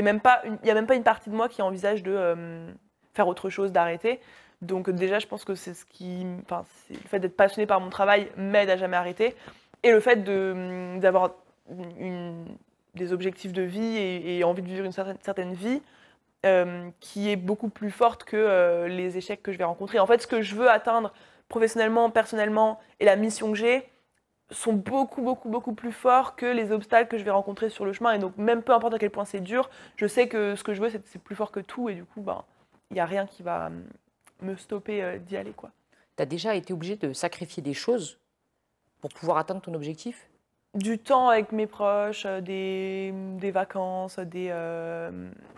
Speaker 1: même pas, il n'y a même pas une partie de moi qui envisage de euh, faire autre chose, d'arrêter. Donc déjà, je pense que c'est ce qui, le fait d'être passionné par mon travail m'aide à jamais arrêter, et le fait d'avoir des objectifs de vie et, envie de vivre une certaine, certaine vie euh, qui est beaucoup plus forte que euh, les échecs que je vais rencontrer. En fait, ce que je veux atteindre professionnellement, personnellement, et la mission que j'ai, sont beaucoup, beaucoup, beaucoup plus forts que les obstacles que je vais rencontrer sur le chemin. Et donc, même peu importe à quel point c'est dur, je sais que ce que je veux, c'est plus fort que tout. Et du coup, ben, il n'y a rien qui va euh, me stopper euh, d'y aller. Tu as déjà été obligé de sacrifier des choses pour pouvoir atteindre ton objectif Du temps avec mes proches, euh, des, vacances, des,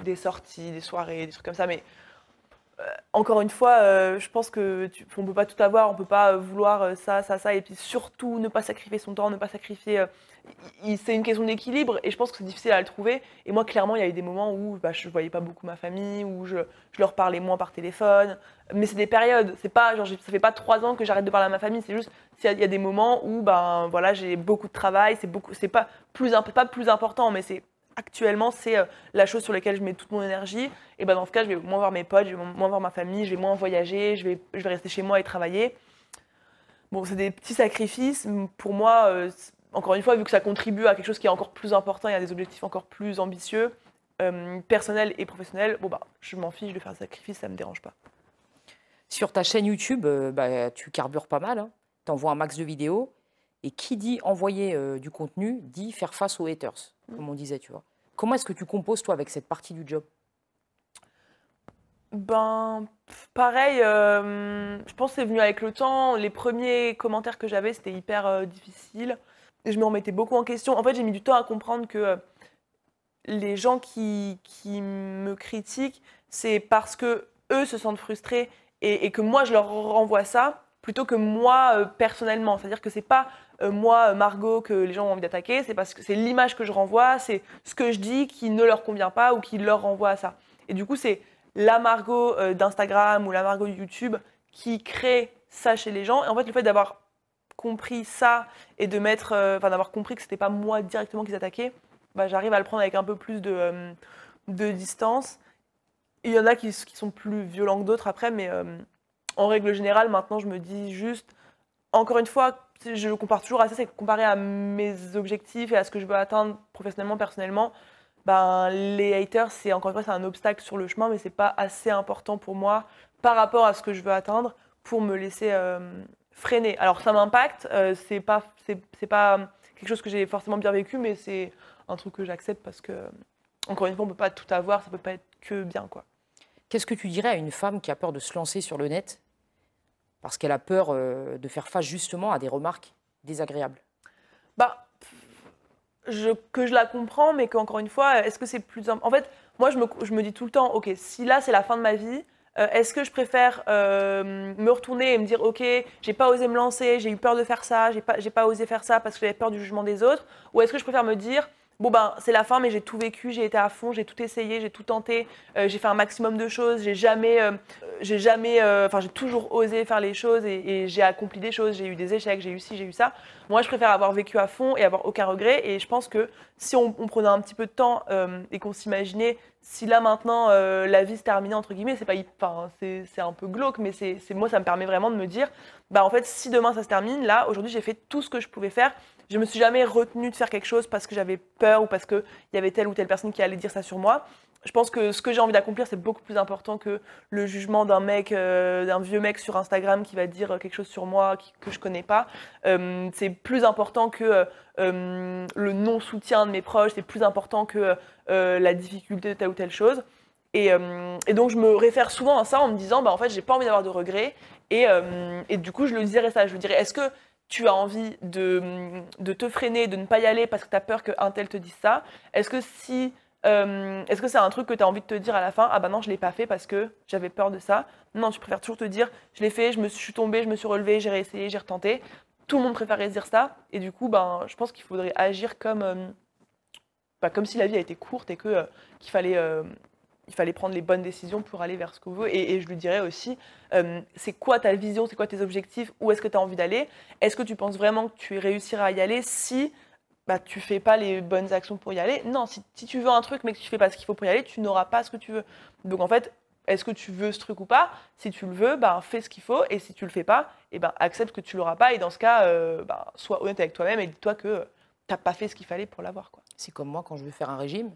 Speaker 1: des sorties, des soirées, des trucs comme ça. Mais euh, encore une fois, euh, je pense que ne on peut pas tout avoir, on ne peut pas euh, vouloir ça, ça, ça, et puis surtout ne pas sacrifier son temps, ne pas sacrifier. c'est une question d'équilibre, et je pense que c'est difficile à le trouver. Et moi, clairement, il y a eu des moments où je bah, je voyais pas beaucoup ma famille, où je, leur parlais moins par téléphone. Mais c'est des périodes. C'est pas genre ça fait pas trois ans que j'arrête de parler à ma famille. C'est juste il y, a des moments où ben voilà j'ai beaucoup de travail, c'est beaucoup, c'est pas plus pas plus important, mais c'est actuellement, c'est euh, la chose sur laquelle je mets toute mon énergie, et ben dans ce cas, je vais moins voir mes potes, je vais moins voir ma famille, je vais moins voyager, je vais, je vais rester chez moi et travailler. Bon, c'est des petits sacrifices. Pour moi, euh, encore une fois, vu que ça contribue à quelque chose qui est encore plus important et à des objectifs encore plus ambitieux, euh, personnels et professionnels, bon, bah, je m'en fiche de faire un sacrifice, ça ne me dérange pas.
Speaker 2: Sur ta chaîne YouTube, bah, tu carbures pas mal, hein. tu envoies un max de vidéos. Et qui dit envoyer du contenu dit faire face aux haters comme on disait, tu vois. Comment est-ce que tu composes, toi, avec cette partie du job
Speaker 1: ben, pareil, euh, je pense que c'est venu avec le temps. Les premiers commentaires que j'avais, c'était hyper euh, difficile. Et je me remettais beaucoup en question. En fait, j'ai mis du temps à comprendre que euh, les gens qui, qui me critiquent, c'est parce que eux se sentent frustrés et, que moi, je leur renvoie ça plutôt que moi euh, personnellement. C'est-à-dire que c'est pas euh, moi, euh, Margot, que les gens ont envie d'attaquer, c'est parce que c'est l'image que je renvoie, c'est ce que je dis qui ne leur convient pas ou qui leur renvoie à ça. Et du coup, c'est la Margot d'Instagram ou la Margot de YouTube qui crée ça chez les gens. Et en fait, le fait d'avoir compris ça et de mettre, enfin d'avoir compris que c'était pas moi directement qu'ils attaquaient, bah, j'arrive à le prendre avec un peu plus de, distance. Il y en a qui sont plus violents que d'autres après, mais en règle générale, maintenant, je me dis juste, encore une fois, je le compare toujours à ça, c'est comparé à mes objectifs et à ce que je veux atteindre professionnellement, personnellement, ben, les haters, c'est encore une fois, c'est un obstacle sur le chemin, mais c'est pas assez important pour moi par rapport à ce que je veux atteindre pour me laisser euh, freiner. Alors ça m'impacte, ce euh, c'est pas, c'est pas quelque chose que j'ai forcément bien vécu, mais c'est un truc que j'accepte parce que encore une fois, on peut pas tout avoir, ça peut pas être que bien, quoi. Qu'est-ce que tu dirais à une femme qui a peur de se lancer
Speaker 2: sur le net parce qu'elle a peur euh, de faire face justement à des remarques désagréables
Speaker 1: Bah, que je la comprends, mais qu'encore une fois, est-ce que c'est plus... En fait, moi, je me, je me dis tout le temps, OK, si là, c'est la fin de ma vie, euh, est-ce que je préfère euh, me retourner et me dire ok j'ai pas osé me lancer j'ai eu peur de faire ça j'ai pas j'ai pas osé faire ça parce que j'avais peur du jugement des autres ou est-ce que je préfère me dire bon ben c'est la fin, mais j'ai tout vécu, j'ai été à fond, j'ai tout essayé, j'ai tout tenté, euh, j'ai fait un maximum de choses, j'ai jamais, euh, j'ai jamais, euh, enfin j'ai toujours osé faire les choses et, j'ai accompli des choses, j'ai eu des échecs, j'ai eu ci, j'ai eu ça. Moi je préfère avoir vécu à fond et avoir aucun regret et je pense que si on, prenait un petit peu de temps et qu'on s'imaginait si là maintenant la vie se terminait entre guillemets, c'est pas, enfin c'est un peu glauque, mais c'est moi ça me permet vraiment de me dire bah, en fait, si demain ça se termine, là, aujourd'hui, j'ai fait tout ce que je pouvais faire. Je me suis jamais retenue de faire quelque chose parce que j'avais peur ou parce qu'il y avait telle ou telle personne qui allait dire ça sur moi. Je pense que ce que j'ai envie d'accomplir, c'est beaucoup plus important que le jugement d'un mec, euh, d'un vieux mec sur Instagram qui va dire euh, quelque chose sur moi que je connais pas. Euh, c'est plus important que le non-soutien de mes proches, c'est plus important que la difficulté de telle ou telle chose. Et, et, donc je me réfère souvent à ça en me disant, bah en fait, j'ai pas envie d'avoir de regrets euh, et, du coup, je le dirais ça. Je lui dirais, est-ce que tu as envie de, te freiner, de ne pas y aller parce que tu as peur qu'un tel te dise ça Est-ce que si... Euh, est-ce que c'est un truc que tu as envie de te dire à la fin Ah ben non, je l'ai pas fait parce que j'avais peur de ça. Non, tu préfères toujours te dire Je l'ai fait, je me suis, tombée, je me suis relevée, j'ai réessayé, j'ai retenté. Tout le monde préférait dire ça. Et du coup, ben, je pense qu'il faudrait agir comme, euh, ben, comme si la vie a été courte et qu'il fallait il fallait prendre les bonnes décisions pour aller vers ce que vous Et, je lui dirais aussi, euh, c'est quoi ta vision, c'est quoi tes objectifs, où est-ce que tu as envie d'aller Est-ce que tu penses vraiment que tu réussiras à y aller si tu bah, tu fais pas les bonnes actions pour y aller Non, si, tu veux un truc mais que tu fais pas ce qu'il faut pour y aller, tu n'auras pas ce que tu veux. Donc en fait, est-ce que tu veux ce truc ou pas Si tu le veux, bah, fais ce qu'il faut. Et si tu le fais pas, eh ben accepte que tu l'auras pas. Et dans ce cas, euh, bah, sois honnête avec toi-même et dis-toi que euh, tu n'as pas fait ce qu'il fallait pour l'avoir. C'est comme moi quand je veux faire un régime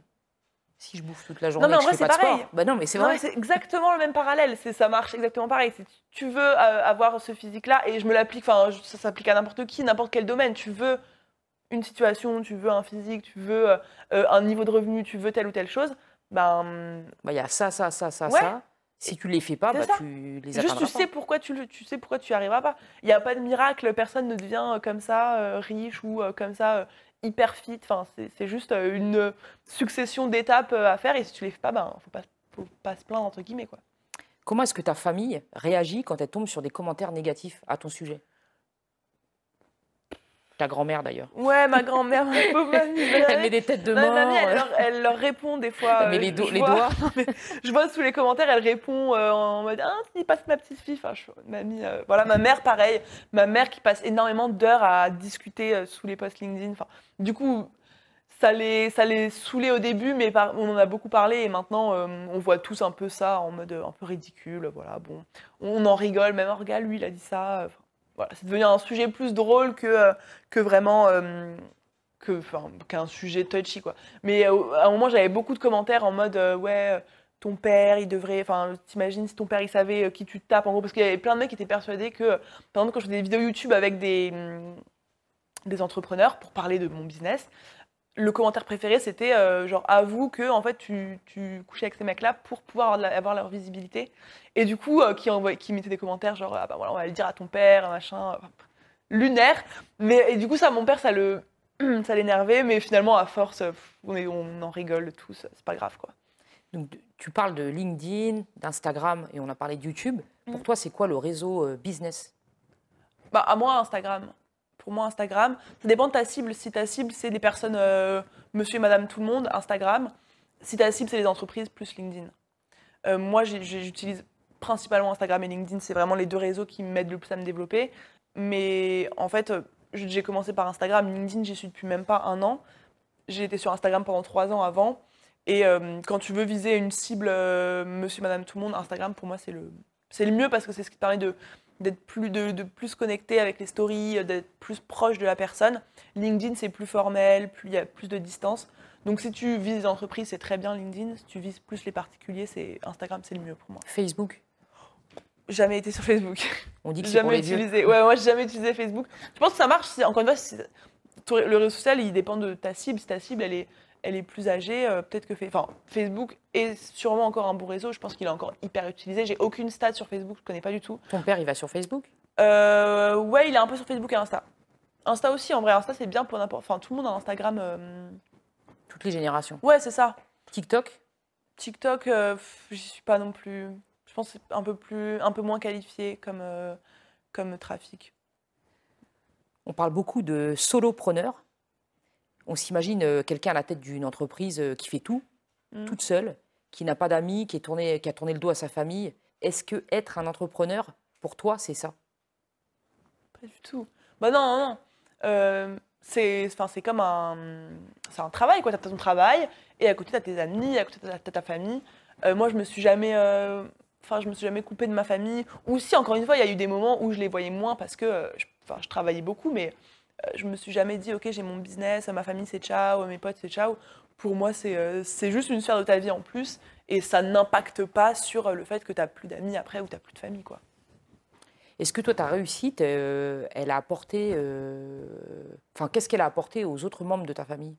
Speaker 1: si je bouffe toute la journée, non, mais en vrai, pareil. Bah non, mais c'est vrai. C'est exactement le même parallèle. C'est ça marche exactement pareil. Tu veux euh, avoir ce physique-là et je me l'applique. Enfin, ça s'applique à n'importe qui, n'importe quel domaine. Tu veux une situation, tu veux un physique, tu veux euh, euh, un niveau de revenu, tu veux telle ou telle chose. Ben, hum, bah, il y
Speaker 2: a ça, ça, ça, ça, ça. Si tu les fais pas, bah, tu les as Juste, tu sais
Speaker 1: pourquoi tu, tu sais pourquoi tu arriveras pas. Il n'y a pas de miracle. Personne ne devient comme ça riche ou comme ça hyper fit. Enfin, c'est juste euh, une euh, succession d'étapes euh, à faire. Et si tu les fais pas, ben, faut pas, faut pas se plaindre entre guillemets, quoi.
Speaker 2: Comment est-ce que ta famille réagit quand elle tombe sur des commentaires négatifs à ton sujet ta grand-mère d'ailleurs.
Speaker 1: Ouais, ma grand-mère, Elle met des têtes de mort. Ma mamie, euh. elle, leur, répond des fois. Euh, mais les, les doigts. je vois sous les commentaires, elle répond euh, en mode Ah, il passe ma petite fille. Enfin, mamie, voilà, ma mère, pareil. Ma mère qui passe énormément d'heures à discuter sous les posts LinkedIn. Enfin, du coup, ça les, ça les saoulait au début, mais on en a beaucoup parlé et maintenant on voit tous un peu ça en mode un peu ridicule. Voilà, bon, on en rigole, même Orga, lui, il a dit ça. Voilà, c'est devenu un sujet plus drôle que, euh, vraiment euh, qu'un sujet touchy quoi. Mais euh, à un moment j'avais beaucoup de commentaires en mode ouais ton père il devrait enfin t'imagines si ton père il savait qui tu tapes en gros parce qu'il y avait plein de mecs qui étaient persuadés que par exemple quand je faisais des vidéos YouTube avec des mm, entrepreneurs pour parler de mon business le commentaire préféré, c'était euh, genre avoue que en fait tu, couchais avec ces mecs-là pour pouvoir avoir, leur visibilité. Et du coup, euh, qui, mettait des commentaires genre ah, bah voilà on va le dire à ton père, machin, euh, lunaire. Mais et du coup ça, mon père ça le ça l'énervait, mais finalement à force on, en rigole tous, c'est pas grave quoi. Donc tu parles de LinkedIn, d'Instagram et on a parlé de YouTube. Pour mm.
Speaker 2: toi c'est quoi le réseau business
Speaker 1: Bah à moi Instagram pour moi Instagram. Ça dépend de ta cible. Si ta cible, c'est des personnes, euh, monsieur et madame tout le monde, Instagram. Si ta cible, c'est les entreprises, plus LinkedIn. Euh, moi, j'utilise principalement Instagram et LinkedIn. C'est vraiment les deux réseaux qui m'aident le plus à me développer. Mais en fait, euh, j'ai commencé par Instagram. LinkedIn, j'y suis depuis même pas un an. J'ai été sur Instagram pendant trois ans avant. Et quand tu veux viser une cible, monsieur, madame, tout le monde, Instagram, pour moi, c'est le, le mieux parce que c'est ce qui te permet de d'être plus, de, plus connecté avec les stories, euh, d'être plus proche de la personne. LinkedIn, c'est plus formel, plus, il y a plus de distance. Donc si tu vises les entreprises, c'est très bien LinkedIn. Si tu vises plus les particuliers, c'est Instagram, c'est le mieux pour moi. Facebook Jamais été sur Facebook. On dit que jamais pour utilisé. Ouais, moi j'ai jamais utilisé Facebook. Je pense que ça marche. Encore une fois, le réseau social, il dépend de ta cible. Si ta cible, elle est elle est plus âgée, euh, peut-être que Facebook est sûrement encore un bon réseau. Je pense qu'il est encore hyper utilisé. J'ai aucune stat sur Facebook, je connais pas du tout. Ton père, il va sur Facebook euh, Ouais, il est un peu sur Facebook et Insta. Insta aussi, en vrai, Insta c'est bien pour n'importe. Enfin, tout le monde a Instagram. Euh, Toutes les générations. Ouais, c'est ça. TikTok TikTok, euh, je ne suis pas non plus. Je pense que c'est un peu plus, un peu moins qualifié comme comme trafic.
Speaker 2: On parle beaucoup de solopreneurs on s'imagine euh, quelqu'un à la tête d'une entreprise euh, qui fait tout, mm. toute seule, qui n'a pas d'amis, qui, a tourné le dos à sa famille. Est-ce que être un entrepreneur, pour toi, c'est ça
Speaker 1: Pas du tout. Bah non, non, non. Euh, c'est comme un, travail, quoi. T'as as ton travail, et à côté, tu as tes amis, à côté, tu as, ta famille. moi, je me suis jamais. enfin je me suis jamais coupée de ma famille ou si encore une fois il y a eu des moments où je les voyais moins parce que enfin, je travaillais beaucoup mais je me suis jamais dit, ok, j'ai mon business, ma famille c'est ciao, mes potes c'est ciao. Pour moi, c'est euh, juste une sphère de ta vie en plus et ça n'impacte pas sur euh, le fait que tu n'as plus d'amis après ou tu n'as plus de famille. quoi.
Speaker 2: Est-ce que toi, ta réussite, euh, elle a apporté. Enfin, qu'est-ce qu'elle a apporté aux autres membres de ta famille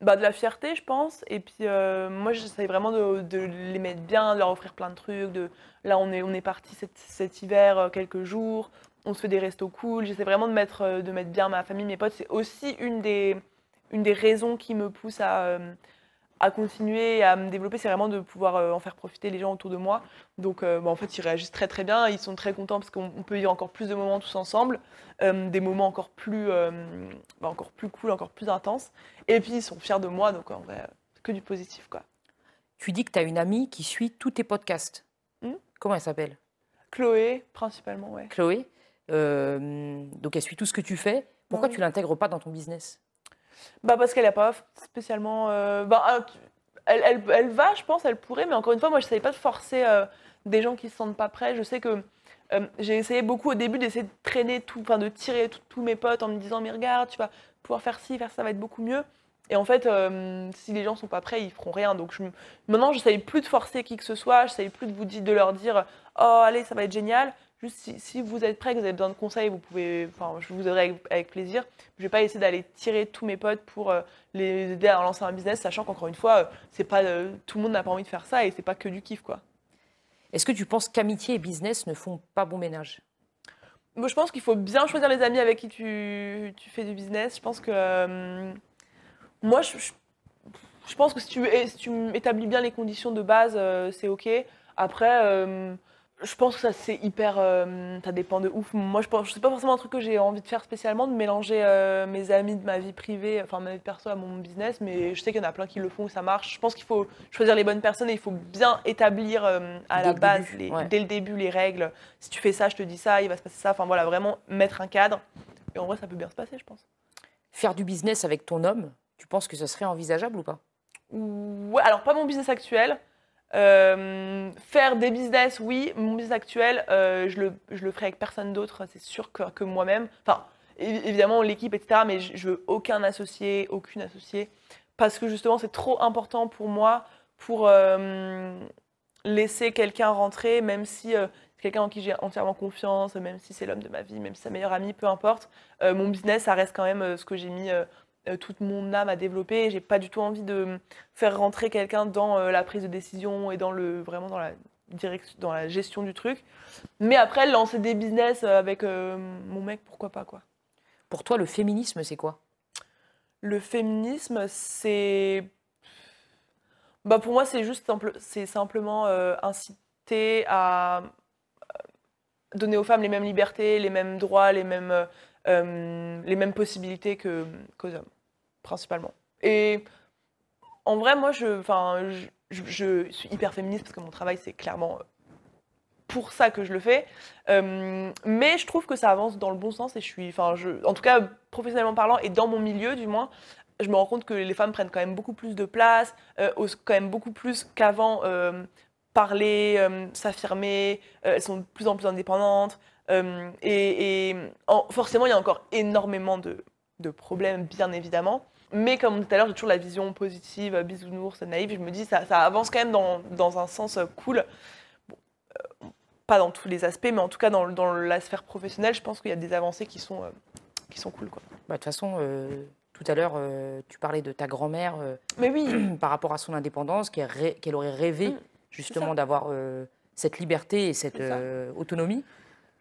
Speaker 1: bah, De la fierté, je pense. Et puis, moi, j'essaie vraiment de, de, les mettre bien, de leur offrir plein de trucs. De... Là, on est, on est parti cet, cet, hiver quelques jours on se fait des restos cool, j'essaie vraiment de mettre, euh, de mettre bien ma famille, mes potes. C'est aussi une des, une des raisons qui me pousse à, euh, à continuer, à me développer, c'est vraiment de pouvoir euh, en faire profiter les gens autour de moi. Donc bah, en fait, ils réagissent très très bien, ils sont très contents parce qu'on peut vivre encore plus de moments tous ensemble, des moments encore plus, bah, encore plus cool, encore plus intenses. Et puis ils sont fiers de moi, donc en vrai, que du positif quoi. Tu dis que tu as une amie qui suit tous tes podcasts. Hmm Comment elle s'appelle Chloé, principalement, ouais.
Speaker 2: Chloé euh, donc elle suit tout ce que tu fais. Pourquoi tu l'intègres pas dans ton business
Speaker 1: bah parce qu'elle n'a pas spécialement. Euh, bah, elle, va, je pense, elle pourrait, mais encore une fois, moi, je ne savais pas de forcer euh, des gens qui ne se sentent pas prêts. Je sais que j'ai essayé beaucoup au début d'essayer de traîner tout, enfin de tirer tous mes potes en me disant, mais regarde, tu vas pouvoir faire ci, faire ça, va être beaucoup mieux. Et en fait, si les gens sont pas prêts, ils feront rien. Donc maintenant, je ne savais plus de forcer qui que ce soit, je ne savais plus de, vous dire, de leur dire, oh allez, ça va être génial si, vous êtes prêt, que vous avez besoin de conseils, vous pouvez, enfin, je vous aiderai avec, plaisir. Je ne vais pas essayer d'aller tirer tous mes potes pour euh, les aider à lancer un business, sachant qu'encore une fois, euh, c'est pas euh, tout le monde n'a pas envie de faire ça et c'est pas que du kiff, quoi.
Speaker 2: Est-ce que tu penses qu'amitié et business ne font
Speaker 1: pas bon ménage Moi, je pense qu'il faut bien choisir les amis avec qui tu, fais du business. Je pense que moi, je, pense que si tu, si tu établis bien les conditions de base, c'est ok. Après je pense que ça c'est hyper, euh, ça dépend de ouf. Moi je pense, sais pas forcément un truc que j'ai envie de faire spécialement, de mélanger euh, mes amis de ma vie privée, enfin ma vie perso à mon business, mais je sais qu'il y en a plein qui le font, ça marche. Je pense qu'il faut choisir les bonnes personnes et il faut bien établir euh, à la base, dès le début, les règles. Si tu fais ça, je te dis ça, il va se passer ça. Enfin voilà, vraiment mettre un cadre. Et en vrai, ça peut bien se passer, je pense. Faire du business avec ton homme, tu penses que ça serait envisageable ou pas Ouais, alors pas mon business actuel. Euh, faire des business, oui. Mon business actuel, euh, je, le, ferai avec personne d'autre, c'est sûr que, que moi-même. Enfin, évidemment, l'équipe, etc. Mais je, veux aucun associé, aucune associée. Parce que justement, c'est trop important pour moi pour euh, laisser quelqu'un rentrer, même si c'est quelqu'un en qui j'ai entièrement confiance, même si c'est l'homme de ma vie, même si c'est sa meilleure amie, peu importe. mon business, ça reste quand même ce que j'ai mis euh, toute mon âme développé. développer. J'ai pas du tout envie de faire rentrer quelqu'un dans euh, la prise de décision et dans le vraiment dans la dans la gestion du truc. Mais après, lancer des business euh, avec mon mec, pourquoi pas quoi.
Speaker 2: Pour toi, le féminisme, c'est quoi
Speaker 1: Le féminisme, c'est bah pour moi, c'est juste c'est simplement inciter à donner aux femmes les mêmes libertés, les mêmes droits, les mêmes euh, les mêmes possibilités que, qu'aux hommes, principalement. Et en vrai, moi, je, je, je suis hyper féministe parce que mon travail, c'est clairement pour ça que je le fais. Euh, mais je trouve que ça avance dans le bon sens et je suis, enfin, je, en tout cas, professionnellement parlant et dans mon milieu, du moins, je me rends compte que les femmes prennent quand même beaucoup plus de place, euh, osent quand même beaucoup plus qu'avant parler, s'affirmer, elles sont de plus en plus indépendantes, euh, et, forcément, il y a encore énormément de, problèmes, bien évidemment. Mais comme tout à l'heure, j'ai toujours la vision positive, euh, bisounours, naïve. Je me dis, ça, avance quand même dans, un sens euh, cool. pas dans tous les aspects, mais en tout cas, dans, la sphère professionnelle, je pense qu'il y a des avancées qui sont,
Speaker 2: qui sont cool. Bah, de bah, toute façon, tout à l'heure, tu parlais de ta grand-mère mais oui. par rapport à son indépendance, qu'elle aurait rêvé mmh, justement d'avoir cette liberté et cette autonomie.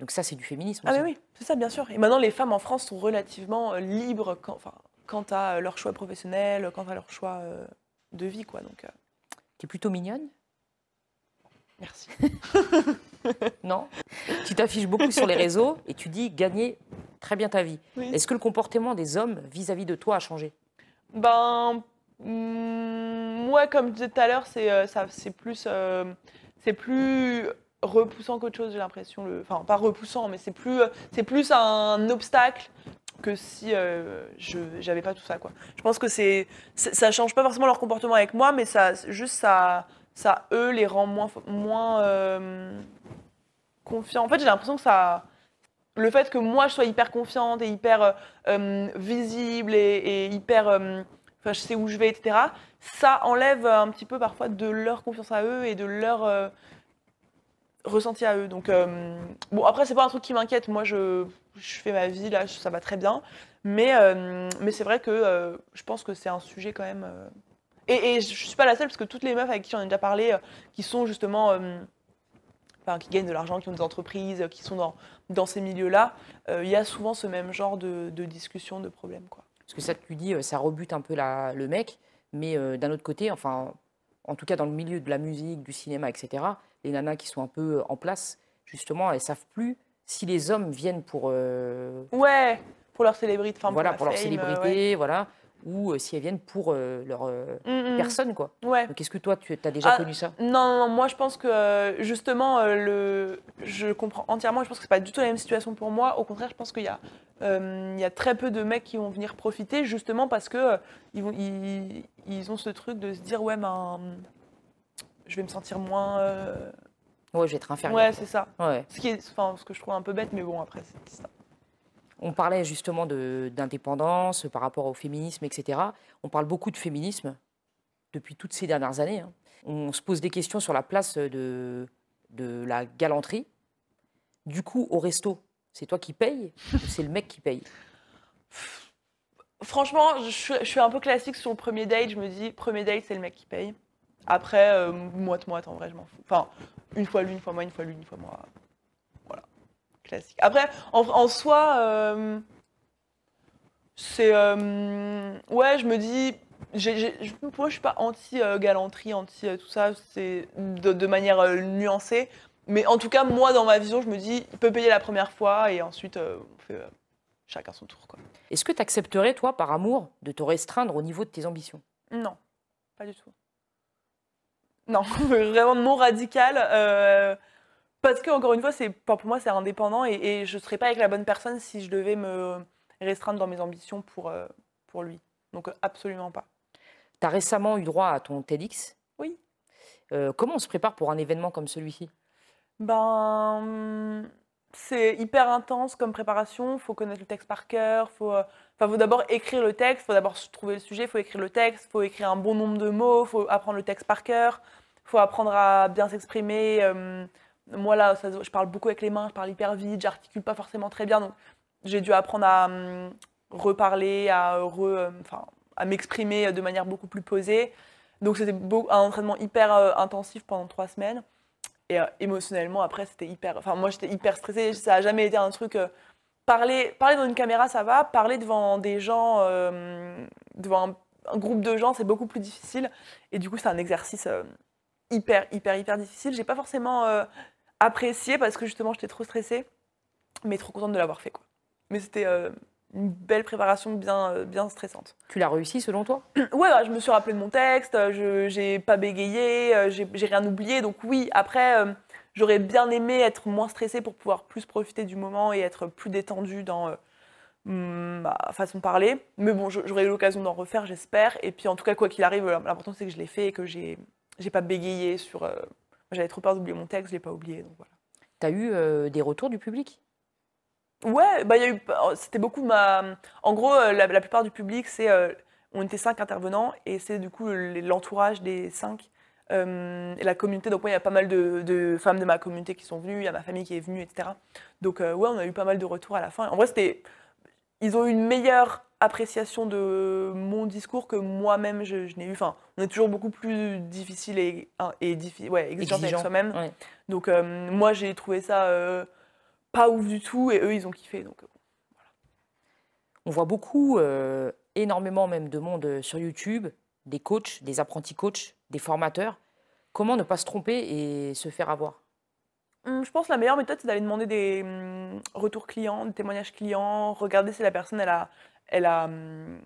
Speaker 1: Donc ça, c'est du féminisme. Ah oui oui, c'est ça, bien sûr. Et maintenant, les femmes en France sont relativement euh, libres quand, quant à leur choix professionnel, quant à leur choix euh, de vie, quoi. Donc, euh.
Speaker 2: t'es plutôt mignonne. Merci. non Tu t'affiches beaucoup sur les réseaux et tu dis gagner très bien ta vie. Est-ce que le comportement des hommes
Speaker 1: vis-à-vis de toi a changé Ben, moi, mm, comme je disais tout à l'heure, c'est c'est plus, c'est plus repoussant qu'autre chose, j'ai l'impression. Le... Enfin, pas repoussant, mais c'est plus, c'est plus un obstacle que si euh, je j'avais pas tout ça. Quoi. Je pense que c'est, ça change pas forcément leur comportement avec moi, mais ça, juste ça, ça eux, les rend moins, moins euh, confiants. En fait, j'ai l'impression que ça. Le fait que moi, je sois hyper confiante et hyper euh, visible et, et hyper. Enfin, je sais où je vais, etc. Ça enlève un petit peu parfois de leur confiance à eux et de leur ressenti à eux. Donc, euh, bon, après, c'est pas un truc qui m'inquiète. Moi, je, fais ma vie, là, ça va très bien. Mais, euh, mais c'est vrai que euh, je pense que c'est un sujet quand même. Et, et, je suis pas la seule, parce que toutes les meufs avec qui on ai déjà parlé, qui sont justement. Enfin, qui gagnent de l'argent, qui ont des entreprises, qui sont dans, dans ces milieux-là, il y a souvent ce même genre de, discussion, de problème. Quoi.
Speaker 2: Parce que ça, tu dis, ça rebute un peu le mec, mais d'un autre côté, enfin, en tout cas dans le milieu de la musique, du cinéma, etc., les nanas qui sont un peu euh, en place, justement, elles savent plus si les hommes viennent pour. Euh,
Speaker 1: ouais, pour leur célébrité. voilà, pour, leur célébrité,
Speaker 2: euh, voilà. Ou si elles viennent pour leur mm, mm. personne, quoi. Ouais. quest ce que toi, tu as déjà ah, connu ça
Speaker 1: non, moi, je pense que justement, le... je comprends entièrement. Je pense que c'est pas du tout la même situation pour moi. Au contraire, je pense qu'il y a. Il y très peu de mecs qui vont venir profiter justement parce que ils, vont, ont ce truc de se dire ouais ben je vais me sentir moins. Euh, ouais, je vais être inférieure. Ouais, c'est ça. Ouais. Ce, qui ce que je trouve un peu bête, mais bon, après, c'est ça. On parlait
Speaker 2: justement d'indépendance par rapport au féminisme, etc. On parle beaucoup de féminisme depuis toutes ces dernières années. Hein. On se pose des questions sur la place de, de la galanterie. Du coup, au resto, c'est toi qui payes ou c'est le mec qui paye
Speaker 1: Franchement, je, je suis un peu classique sur le premier date. Je me dis, premier date, c'est le mec qui paye. Après, euh, moite moite en vrai, je m'en fous. Enfin, une fois lui, une fois moi, une fois lui, une fois moi. Voilà, classique. Après, en, soi, euh, c'est euh, ouais, je me dis. J'ai, moi, je suis pas anti-galanterie, anti euh, tout ça, c'est de, manière nuancée. Mais en tout cas, moi, dans ma vision, je me dis, il peut payer la première fois et ensuite, on fait chacun son tour.
Speaker 2: Est-ce que tu accepterais, toi, par amour, de te restreindre au niveau de tes ambitions
Speaker 1: Non, pas du tout. Non, vraiment non radical. Euh, parce que, encore une fois, pour moi, c'est indépendant et, je ne serais pas avec la bonne personne si je devais me restreindre dans mes ambitions pour, euh, lui. Donc, euh, absolument pas.
Speaker 2: Tu as récemment eu droit à ton TEDx Oui. comment on se prépare pour un événement comme celui-ci
Speaker 1: Ben. C'est hyper intense comme préparation. Il faut connaître le texte par cœur. Faut, faut d'abord écrire le texte. Il faut d'abord trouver le sujet. Il faut écrire le texte. Il faut écrire un bon nombre de mots. Il faut apprendre le texte par cœur faut apprendre à bien s'exprimer. Euh, moi, là, je parle beaucoup avec les mains, je parle hyper vite, j'articule pas forcément très bien. Donc, j'ai dû apprendre à hum, reparler, à, euh, enfin, à m'exprimer de manière beaucoup plus posée. Donc, c'était un entraînement hyper euh, intensif pendant trois semaines. Et émotionnellement, après, c'était hyper. Enfin, moi, j'étais hyper stressée. Ça n'a jamais été un truc. Parler, parler, dans une caméra, ça va. Parler devant des gens, devant un, groupe de gens, c'est beaucoup plus difficile. Et du coup, c'est un exercice hyper, hyper, hyper difficile. J'ai pas forcément euh, apprécié parce que justement j'étais trop stressée, mais trop contente de l'avoir fait. Quoi. Mais c'était euh, une belle préparation bien, euh, bien stressante. Tu l'as réussi selon toi ouais, bah, je me suis rappelée de mon texte, je, j'ai pas bégayé, j'ai, rien oublié. Donc oui, après, j'aurais bien aimé être moins stressée pour pouvoir plus profiter du moment et être plus détendue dans mmh, ma façon de parler. Mais bon, j'aurai eu l'occasion d'en refaire, j'espère. Et puis en tout cas, quoi qu'il arrive, l'important c'est que je l'ai fait et que j'ai j'ai pas bégayé sur. Euh, j'avais trop peur d'oublier mon texte, je l'ai pas oublié. Donc voilà. T'as eu euh, des retours du public Ouais, bah, y a eu, oh, c'était beaucoup ma. En gros, euh, la, plupart du public, c'est. on était cinq intervenants et c'est du coup l'entourage des cinq. et la communauté, donc moi, il y a pas mal de, femmes de ma communauté qui sont venues, il y a ma famille qui est venue, etc. Donc ouais, on a eu pas mal de retours à la fin. En vrai, c'était, ils ont eu une meilleure appréciation de mon discours que moi-même je, n'ai eu. Enfin, on est toujours beaucoup plus difficile et, hein, et exigeant, avec soi-même. Donc euh, moi j'ai trouvé ça euh, pas ouf du tout et eux ils ont kiffé. Donc, euh,
Speaker 2: On voit beaucoup, énormément même de monde sur YouTube, des coachs, des apprentis coachs, des formateurs. Comment ne pas se tromper et se faire avoir
Speaker 1: hum, je pense que la meilleure méthode, c'est d'aller demander des hum, retours clients, des témoignages clients, regarder si la personne elle a elle a hum,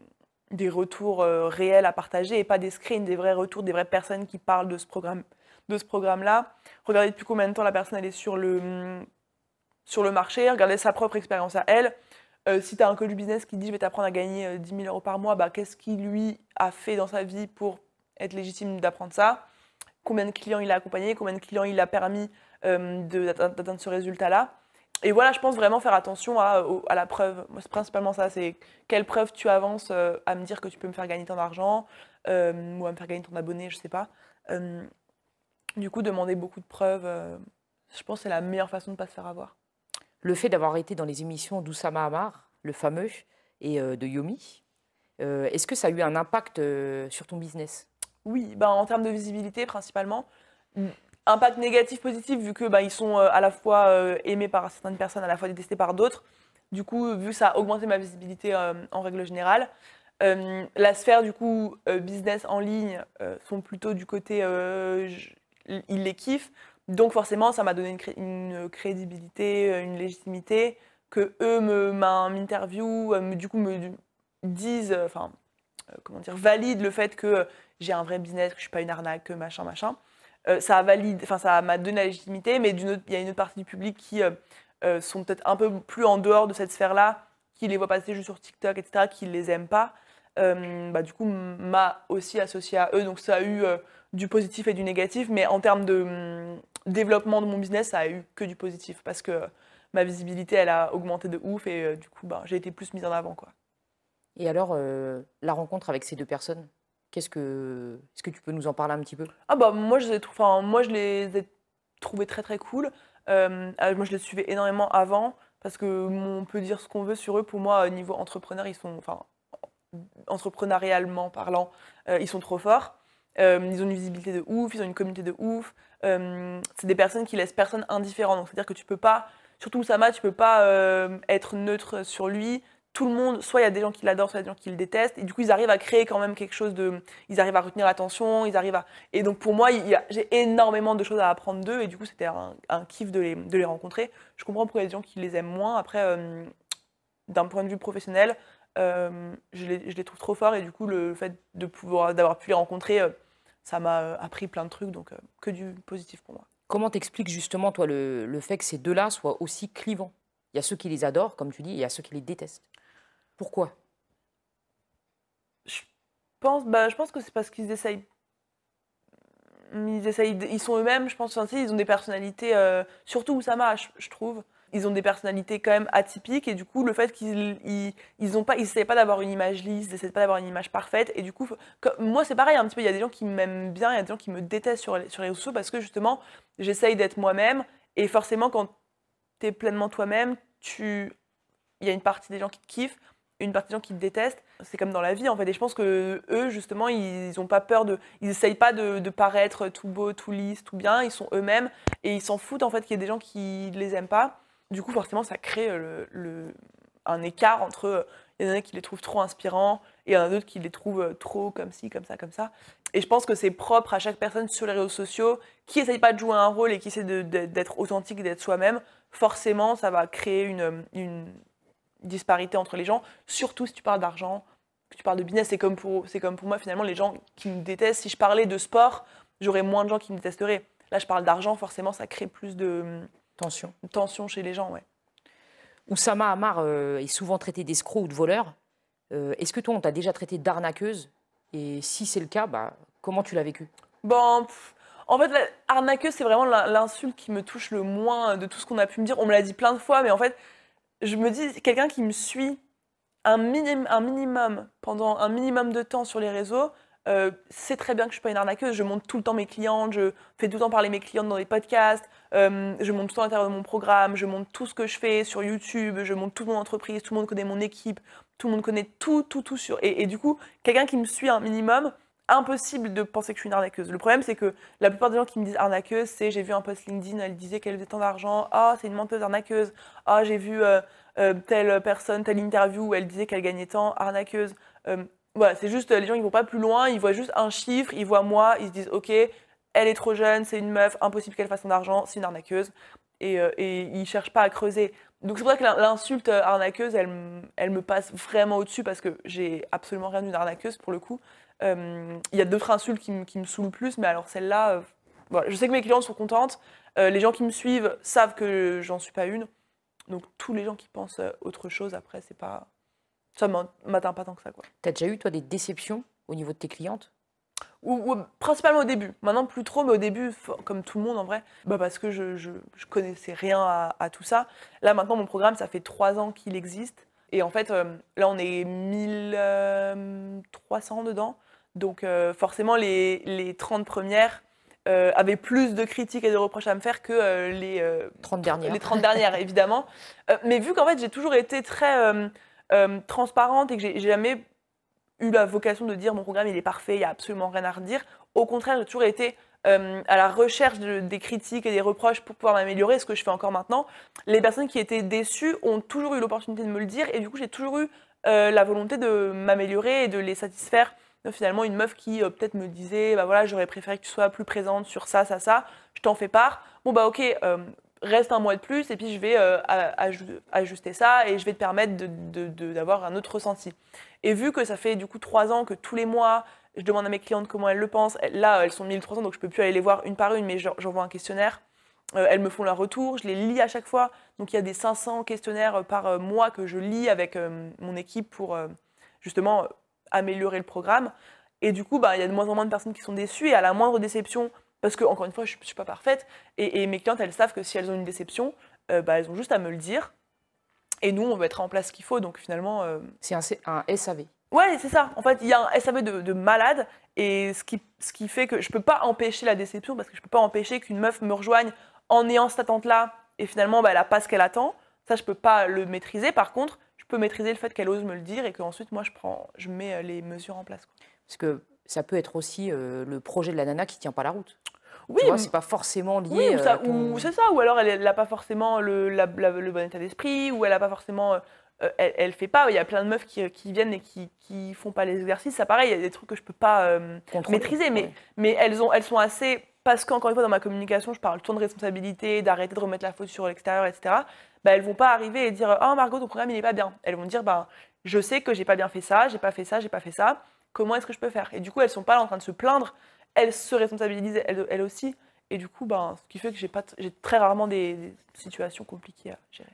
Speaker 1: des retours euh, réels à partager et pas des screens, des vrais retours, des vraies personnes qui parlent de ce programme, là Regardez depuis combien de temps la personne est sur le, hum, sur le marché, regardez sa propre expérience à elle. Euh, si tu as un coach business qui dit je vais t'apprendre à gagner 10 euh, 000 euros par mois, bah, qu'est-ce qu'il lui a fait dans sa vie pour être légitime d'apprendre ça Combien de clients il a accompagné Combien de clients il a permis d'atteindre ce résultat-là et voilà, je pense vraiment faire attention à, la preuve. Moi, c'est principalement ça, c'est quelle preuve tu avances euh, à me dire que tu peux me faire gagner ton argent euh, ou à me faire gagner ton abonné, je sais pas. Euh, du coup, demander beaucoup de preuves, je pense que c'est la meilleure façon de ne pas se faire avoir.
Speaker 2: Le fait d'avoir été dans les émissions d'Oussama Amar, le fameux, et de Yomi, est-ce que ça a eu un impact sur ton business
Speaker 1: Oui, ben, en termes de visibilité principalement. Impact négatif, positif, vu que bah, ils sont euh, à la fois euh, aimés par certaines personnes, à la fois détestés par d'autres. Du coup, vu que ça a augmenté ma visibilité euh, en règle générale. la sphère du coup business en ligne sont plutôt du côté ils les kiffent donc forcément ça m'a donné une, crédibilité une légitimité que eux m'interviewent du coup me disent enfin comment dire valident le fait que j'ai un vrai business que je suis pas une arnaque machin machin euh, ça valide, enfin ça m'a donné la légitimité, mais il y a une autre partie du public qui euh, euh, sont peut-être un peu plus en dehors de cette sphère-là, qui les voient passer juste sur TikTok, etc., qui les aiment pas. bah, du coup, m'a aussi associé à eux, donc ça a eu du positif et du négatif, mais en termes de mm, développement de mon business, ça a eu que du positif parce que ma visibilité, elle a augmenté de ouf et du coup, bah, j'ai été plus mise en avant, quoi. Et alors,
Speaker 2: la rencontre avec ces deux personnes, Qu'est-ce que, est-ce que tu peux nous en parler un petit peu
Speaker 1: Ah bah moi je les, enfin, moi je les ai trouvés très très cool. Euh, ah, moi je les suivais énormément avant parce que on peut dire ce qu'on veut sur eux. Pour moi au niveau entrepreneur ils sont, enfin entrepreneurialement parlant, euh, ils sont trop forts. Euh, ils ont une visibilité de ouf, ils ont une communauté de ouf. c'est des personnes qui laissent personne indifférent. Donc, c'est-à-dire que tu peux pas, surtout Oussama, tu peux pas être neutre sur lui tout le monde, soit il y a des gens qui l'adorent, soit il y a des gens qui le détestent, et du coup ils arrivent à créer quand même quelque chose de, ils arrivent à retenir l'attention, ils arrivent à, et donc pour moi j'ai énormément de choses à apprendre d'eux, et du coup c'était un... kiff de les... rencontrer. Je comprends pourquoi il y a des gens qui les aiment moins. Après, euh, d'un point de vue professionnel, euh, je, les... trouve trop forts, et du coup le fait de pouvoir d'avoir pu les rencontrer, euh, ça m'a appris plein de trucs, donc que du positif pour moi.
Speaker 2: Comment t'expliques justement toi le, le fait que ces deux-là soient aussi clivants Il y a ceux qui les adorent, comme tu dis, et il y a ceux qui les détestent. Pourquoi
Speaker 1: je pense, bah, je pense que c'est parce qu'ils essayent. Ils, essayent, ils sont eux-mêmes, je pense. ils ont des personnalités, euh, surtout où ça marche, je trouve. Ils ont des personnalités quand même atypiques et du coup, le fait qu'ils ils, pas, pas d'avoir une image lisse, ils n'essayent pas d'avoir une image parfaite et du coup, moi c'est pareil un petit peu. Il y a des gens qui m'aiment bien, il y a des gens qui me détestent sur les, réseaux parce que justement, j'essaye d'être moi-même et forcément, quand tu es pleinement toi-même, tu, il y a une partie des gens qui te kiffent, une partie des gens qui te détestent. C'est comme dans la vie, en fait. Et je pense que eux, justement, ils n'ont pas peur de. Ils n'essayent pas de, paraître tout beau, tout lisse, tout bien. Ils sont eux-mêmes et ils s'en foutent, en fait, qu'il y ait des gens qui ne les aiment pas. Du coup, forcément, ça crée euh, le, un écart entre. Euh, il y en a qui les trouvent trop inspirants et il y qui les trouvent euh, trop comme ci, comme ça, comme ça. Et je pense que c'est propre à chaque personne sur les réseaux sociaux qui n'essaye pas de jouer un rôle et qui essaie d'être authentique, d'être soi-même. Forcément, ça va créer une disparité entre les gens, surtout si tu parles d'argent, que tu parles de business. C'est comme, pour, comme pour moi, finalement, les gens qui me détestent, si je parlais de sport, j'aurais moins de gens qui me détesteraient. Là, je parle d'argent, forcément, ça crée plus de tension, tension chez les gens. Ouais.
Speaker 2: Oussama Amar euh, est souvent traité d'escroc ou de voleur. Euh, est-ce que toi, on t'a déjà traité d'arnaqueuse Et si c'est le cas, bah, comment tu l'as vécu
Speaker 1: Bon, en fait, arnaqueuse, c'est vraiment l'insulte qui me touche le moins de tout ce qu'on a pu me dire. On me l'a dit plein de fois, mais en fait, je me dis, quelqu'un qui me suit un, minimum, pendant un minimum de temps sur les réseaux, euh, c'est très bien que je ne suis pas une arnaqueuse. Je monte tout le temps mes clientes, je fais tout le temps parler mes clientes dans les podcasts, euh, je monte tout le à l'intérieur de mon programme, je monte tout ce que je fais sur YouTube, je monte toute mon entreprise, tout le monde connaît mon équipe, tout le monde connaît tout, tout, tout sur. et du coup, quelqu'un qui me suit un minimum, impossible de penser que je suis une arnaqueuse. Le problème, c'est que la plupart des gens qui me disent arnaqueuse, c'est j'ai vu un post LinkedIn, elle disait qu'elle faisait tant d'argent, ah, c'est une menteuse arnaqueuse, ah, j'ai vu euh, euh, telle personne, telle interview où elle disait qu'elle gagnait tant, arnaqueuse. Euh, voilà, c'est juste, les gens, ils vont pas plus loin, ils voient juste un chiffre, ils voient moi, ils se disent, ok, elle est trop jeune, c'est une meuf, impossible qu'elle fasse tant d'argent, c'est une arnaqueuse. Et, ils cherchent pas à creuser. Donc c'est pour ça que l'insulte arnaqueuse, elle, elle me passe vraiment au-dessus parce que j'ai absolument rien d'une arnaqueuse pour le coup. Euh, il y a deux insultes qui, me saoulent plus, mais alors celle-là, euh, je sais que mes clientes sont contentes. Euh, les gens qui me suivent savent que j'en suis pas une. Donc tous les gens qui pensent autre chose après, c'est pas ça m'atteint pas tant que ça quoi. T'as déjà eu toi des déceptions au niveau de tes clientes ou, principalement au début. Maintenant plus trop, mais au début, comme tout le monde en vrai, bah parce que je, je, connaissais rien à, tout ça. Là maintenant mon programme, ça fait trois ans qu'il existe. Et en fait, là on est 1300 dedans. Donc euh, forcément, les, 30 premières euh, avaient plus de critiques et de reproches à me faire que euh, les, 30 dernières. les 30 dernières, évidemment. mais vu qu'en fait, j'ai toujours été très transparente et que j'ai jamais eu la vocation de dire mon programme, il est parfait, il n'y a absolument rien à redire. Au contraire, j'ai toujours été à la recherche des critiques et des reproches pour pouvoir m'améliorer, ce que je fais encore maintenant, les personnes qui étaient déçues ont toujours eu l'opportunité de me le dire et du coup j'ai toujours eu la volonté de m'améliorer et de les satisfaire euh, finalement une meuf qui euh, peut-être me disait bah voilà j'aurais préféré que tu sois plus présente sur ça ça ça je t'en fais part bon bah ok euh, reste un mois de plus et puis je vais ajuster ça et je vais te permettre d'avoir un autre ressenti et vu que ça fait du coup trois ans que tous les mois je demande à mes clientes comment elles le pensent là elles sont 1300 donc je peux plus aller les voir une par une mais j'envoie un questionnaire elles me font leur retour, je les lis à chaque fois. Donc il y a des 500 questionnaires par mois que je lis avec mon équipe pour justement améliorer le programme. Et du coup, bah, il y a de moins en moins de personnes qui sont déçues. Et à la moindre déception, parce que, encore une fois, je ne suis pas parfaite, et, mes clientes, elles savent que si elles ont une déception, euh, bah, elles ont juste à me le dire. Et nous, on va mettra en place ce qu'il faut. Donc finalement. Euh, c'est un, SAV. Ouais, c'est ça. En fait, il y a un SAV de, de, malade. Et ce qui, ce qui fait que je ne peux pas empêcher la déception, parce que je ne peux pas empêcher qu'une meuf me rejoigne en ayant cette attente-là, et finalement, bah, elle n'a pas ce qu'elle attend. Ça, je ne peux pas le maîtriser. Par contre, je peux maîtriser le fait qu'elle ose me le dire et qu'ensuite, moi, je, prends, je mets euh, les mesures en place.
Speaker 2: Parce que ça peut être aussi euh, le projet de la nana qui tient pas la route. Oui, c'est pas forcément lié. Oui, ou, euh,
Speaker 1: c'est ça, ou alors elle n'a pas forcément le, la, le bon état d'esprit, ou elle n'a pas forcément. elle, fait pas. Il y a plein de meufs qui, viennent et qui, qui font pas les exercices. Ça, pareil, il y a des trucs que je peux pas maîtriser, mais, mais elles, ont, elles sont assez. Parce qu'encore une fois, dans ma communication, je parle tant de responsabilité, d'arrêter de remettre la faute sur l'extérieur, etc bah, elles vont pas arriver et dire ah Margot, ton programme il n'est pas bien. Elles vont dire bah, Je sais que j'ai pas bien fait ça, j'ai pas fait ça, j'ai pas fait ça. Comment est-ce que je peux faire Et du coup, elles sont pas en train de se plaindre. Elles se responsabilisent elles, aussi. Et du coup, ben, ce qui fait que j'ai, très rarement des, situations compliquées à gérer.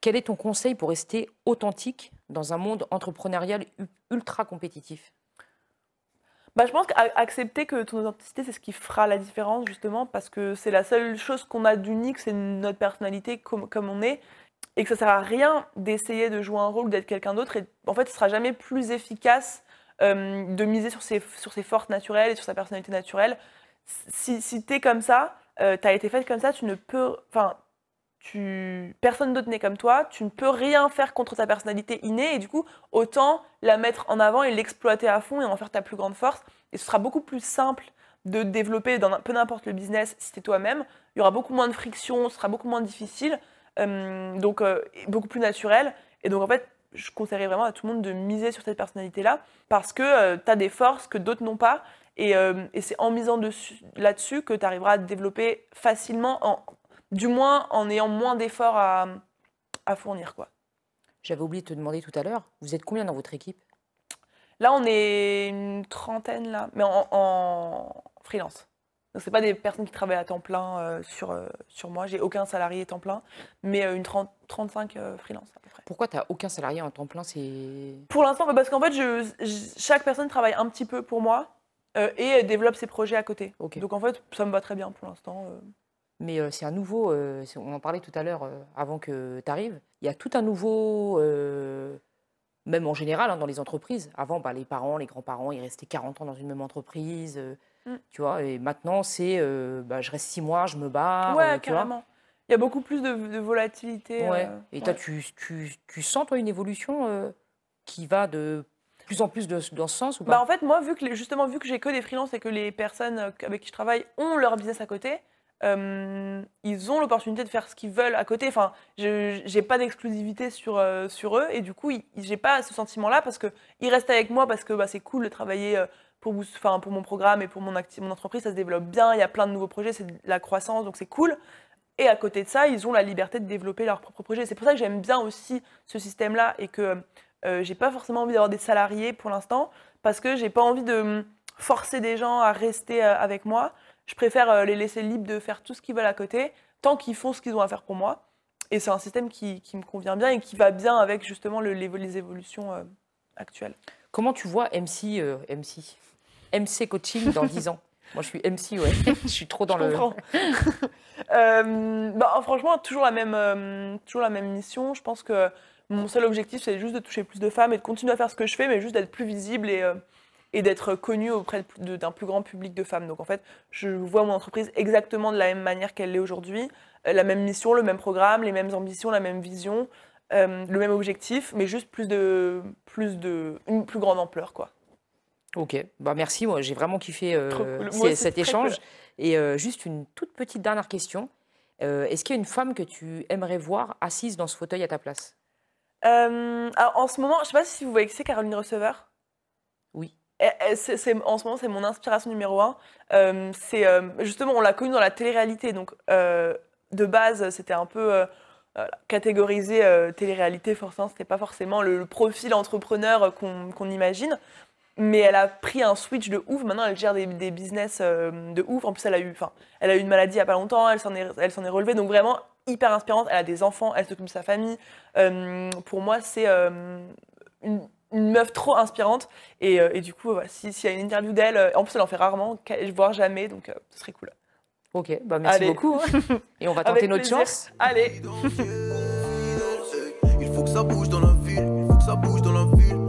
Speaker 2: Quel est ton conseil pour rester authentique dans un monde entrepreneurial ultra
Speaker 1: compétitif bah, Je pense qu'accepter que ton authenticité, c'est ce qui fera la différence, justement, parce que c'est la seule chose qu'on a d'unique, c'est notre personnalité comme, on est, et que ça sert à rien d'essayer de jouer un rôle, d'être quelqu'un d'autre, en fait, ce ne sera jamais plus efficace de miser sur ses, sur ses forces naturelles et sur sa personnalité naturelle. Si, tu es comme ça, euh, tu as été faite comme ça, tu ne peux personne d'autre n'est comme toi, tu ne peux rien faire contre ta personnalité innée et du coup, autant la mettre en avant et l'exploiter à fond et en faire ta plus grande force. Et ce sera beaucoup plus simple de développer dans peu n'importe le business si tu toi-même. Il y aura beaucoup moins de friction, ce sera beaucoup moins difficile, euh, donc euh, beaucoup plus naturel. Et donc en fait, je conseillerais vraiment à tout le monde de miser sur cette personnalité-là parce que euh, tu as des forces que d'autres n'ont pas. Et, c'est en misant là-dessus que tu arriveras à te développer facilement en du moins en ayant moins d'efforts à, fournir. quoi.
Speaker 2: J'avais oublié de te demander tout à l'heure, vous êtes combien dans votre équipe
Speaker 1: Là, on est une trentaine, là, mais en, freelance. Donc, ce pas des personnes qui travaillent à temps plein euh, sur, euh, sur moi. J'ai aucun salarié à temps plein, mais euh, une 30, 35 freelance à peu près. Pourquoi tu n'as aucun salarié en temps plein Pour l'instant, bah, parce qu'en fait, chaque personne travaille un petit peu pour moi et développe ses projets à côté. Donc en fait, ça me va très bien pour l'instant. Mais euh, c'est un nouveau, euh, on en parlait tout à l'heure euh, avant que tu
Speaker 2: arrives, il y a tout un nouveau, même en général hein, dans les entreprises. Avant, bah, les parents, les grands-parents, ils restaient 40 ans dans une même entreprise, mm. tu vois. Et maintenant, c'est bah, je reste 6 mois, je me barre. Ouais, carrément. Il y a beaucoup plus de, volatilité. Ouais. Et toi, tu, tu, sens, toi, une évolution qui va de plus en plus dans ce sens ou pas bah, En
Speaker 1: fait, moi, vu que, justement, vu que j'ai que des freelances et que les personnes avec qui je travaille ont leur business à côté, euh, ils ont l'opportunité de faire ce qu'ils veulent à côté. Enfin, j'ai pas d'exclusivité sur, euh, sur eux et du coup, j'ai pas ce sentiment-là parce qu'ils restent avec moi parce que bah, c'est cool de travailler euh, pour, pour mon programme et pour mon, mon entreprise. Ça se développe bien, il y a plein de nouveaux projets, c'est de la croissance donc c'est cool. Et à côté de ça, ils ont la liberté de développer leur propre projet. C'est pour ça que j'aime bien aussi ce système-là et que j'ai pas forcément envie d'avoir des salariés pour l'instant parce que j'ai pas envie de hum, forcer des gens à rester avec moi. Je préfère euh, les laisser libres de faire tout ce qu'ils veulent à côté, tant qu'ils font ce qu'ils ont à faire pour moi. Et c'est un système qui, me convient bien et qui va bien avec justement les, évolutions euh, actuelles. Comment tu
Speaker 2: vois MC, euh, MC, MC coaching dans 10 ans Moi, je suis MC, ouais. je suis trop
Speaker 1: dans le. euh, bah, franchement, toujours la même, toujours la même mission. Je pense que mon seul objectif, c'est juste de toucher plus de femmes et de continuer à faire ce que je fais, mais juste d'être plus visible et et d'être connue auprès d'un plus grand public de femmes. Donc en fait, je vois mon entreprise exactement de la même manière qu'elle l'est aujourd'hui, euh, la même mission, le même programme, les mêmes ambitions, la même vision, euh, le même objectif, mais juste plus de, plus de, une plus grande ampleur, quoi.
Speaker 2: Ok, bah merci, moi j'ai vraiment kiffé euh, cet échange. Et juste une toute petite dernière question. Est-ce qu'il y a une femme que tu aimerais voir assise dans ce fauteuil à ta place
Speaker 1: En ce moment, je ne sais pas si vous voyez que c'est Caroline Receveur. Eh, eh, en ce moment, c'est mon inspiration numéro un. Euh, c'est euh, justement, on l'a connue dans la télé-réalité. Donc, euh, de base, c'était un peu catégorisé télé-réalité. Forcément, c'était pas forcément le, profil entrepreneur qu'on imagine. Mais elle a pris un switch de ouf. Maintenant, elle gère des, business de ouf. En plus, elle a eu, elle a eu une maladie il y a pas longtemps. Elle s'en est, elle s'en est relevée. Donc vraiment hyper inspirante. Elle a des enfants. Elle s'occupe de sa famille. pour moi, c'est une une meuf trop inspirante. Et, euh, du coup, voilà, s'il y a une interview d'elle, euh, en plus, elle en fait rarement, vois jamais, donc euh, ce serait cool. Ok, bah merci beaucoup. Hein. et on va tenter notre chance. Allez. Il faut que ça bouge dans la ville, ça bouge dans la ville.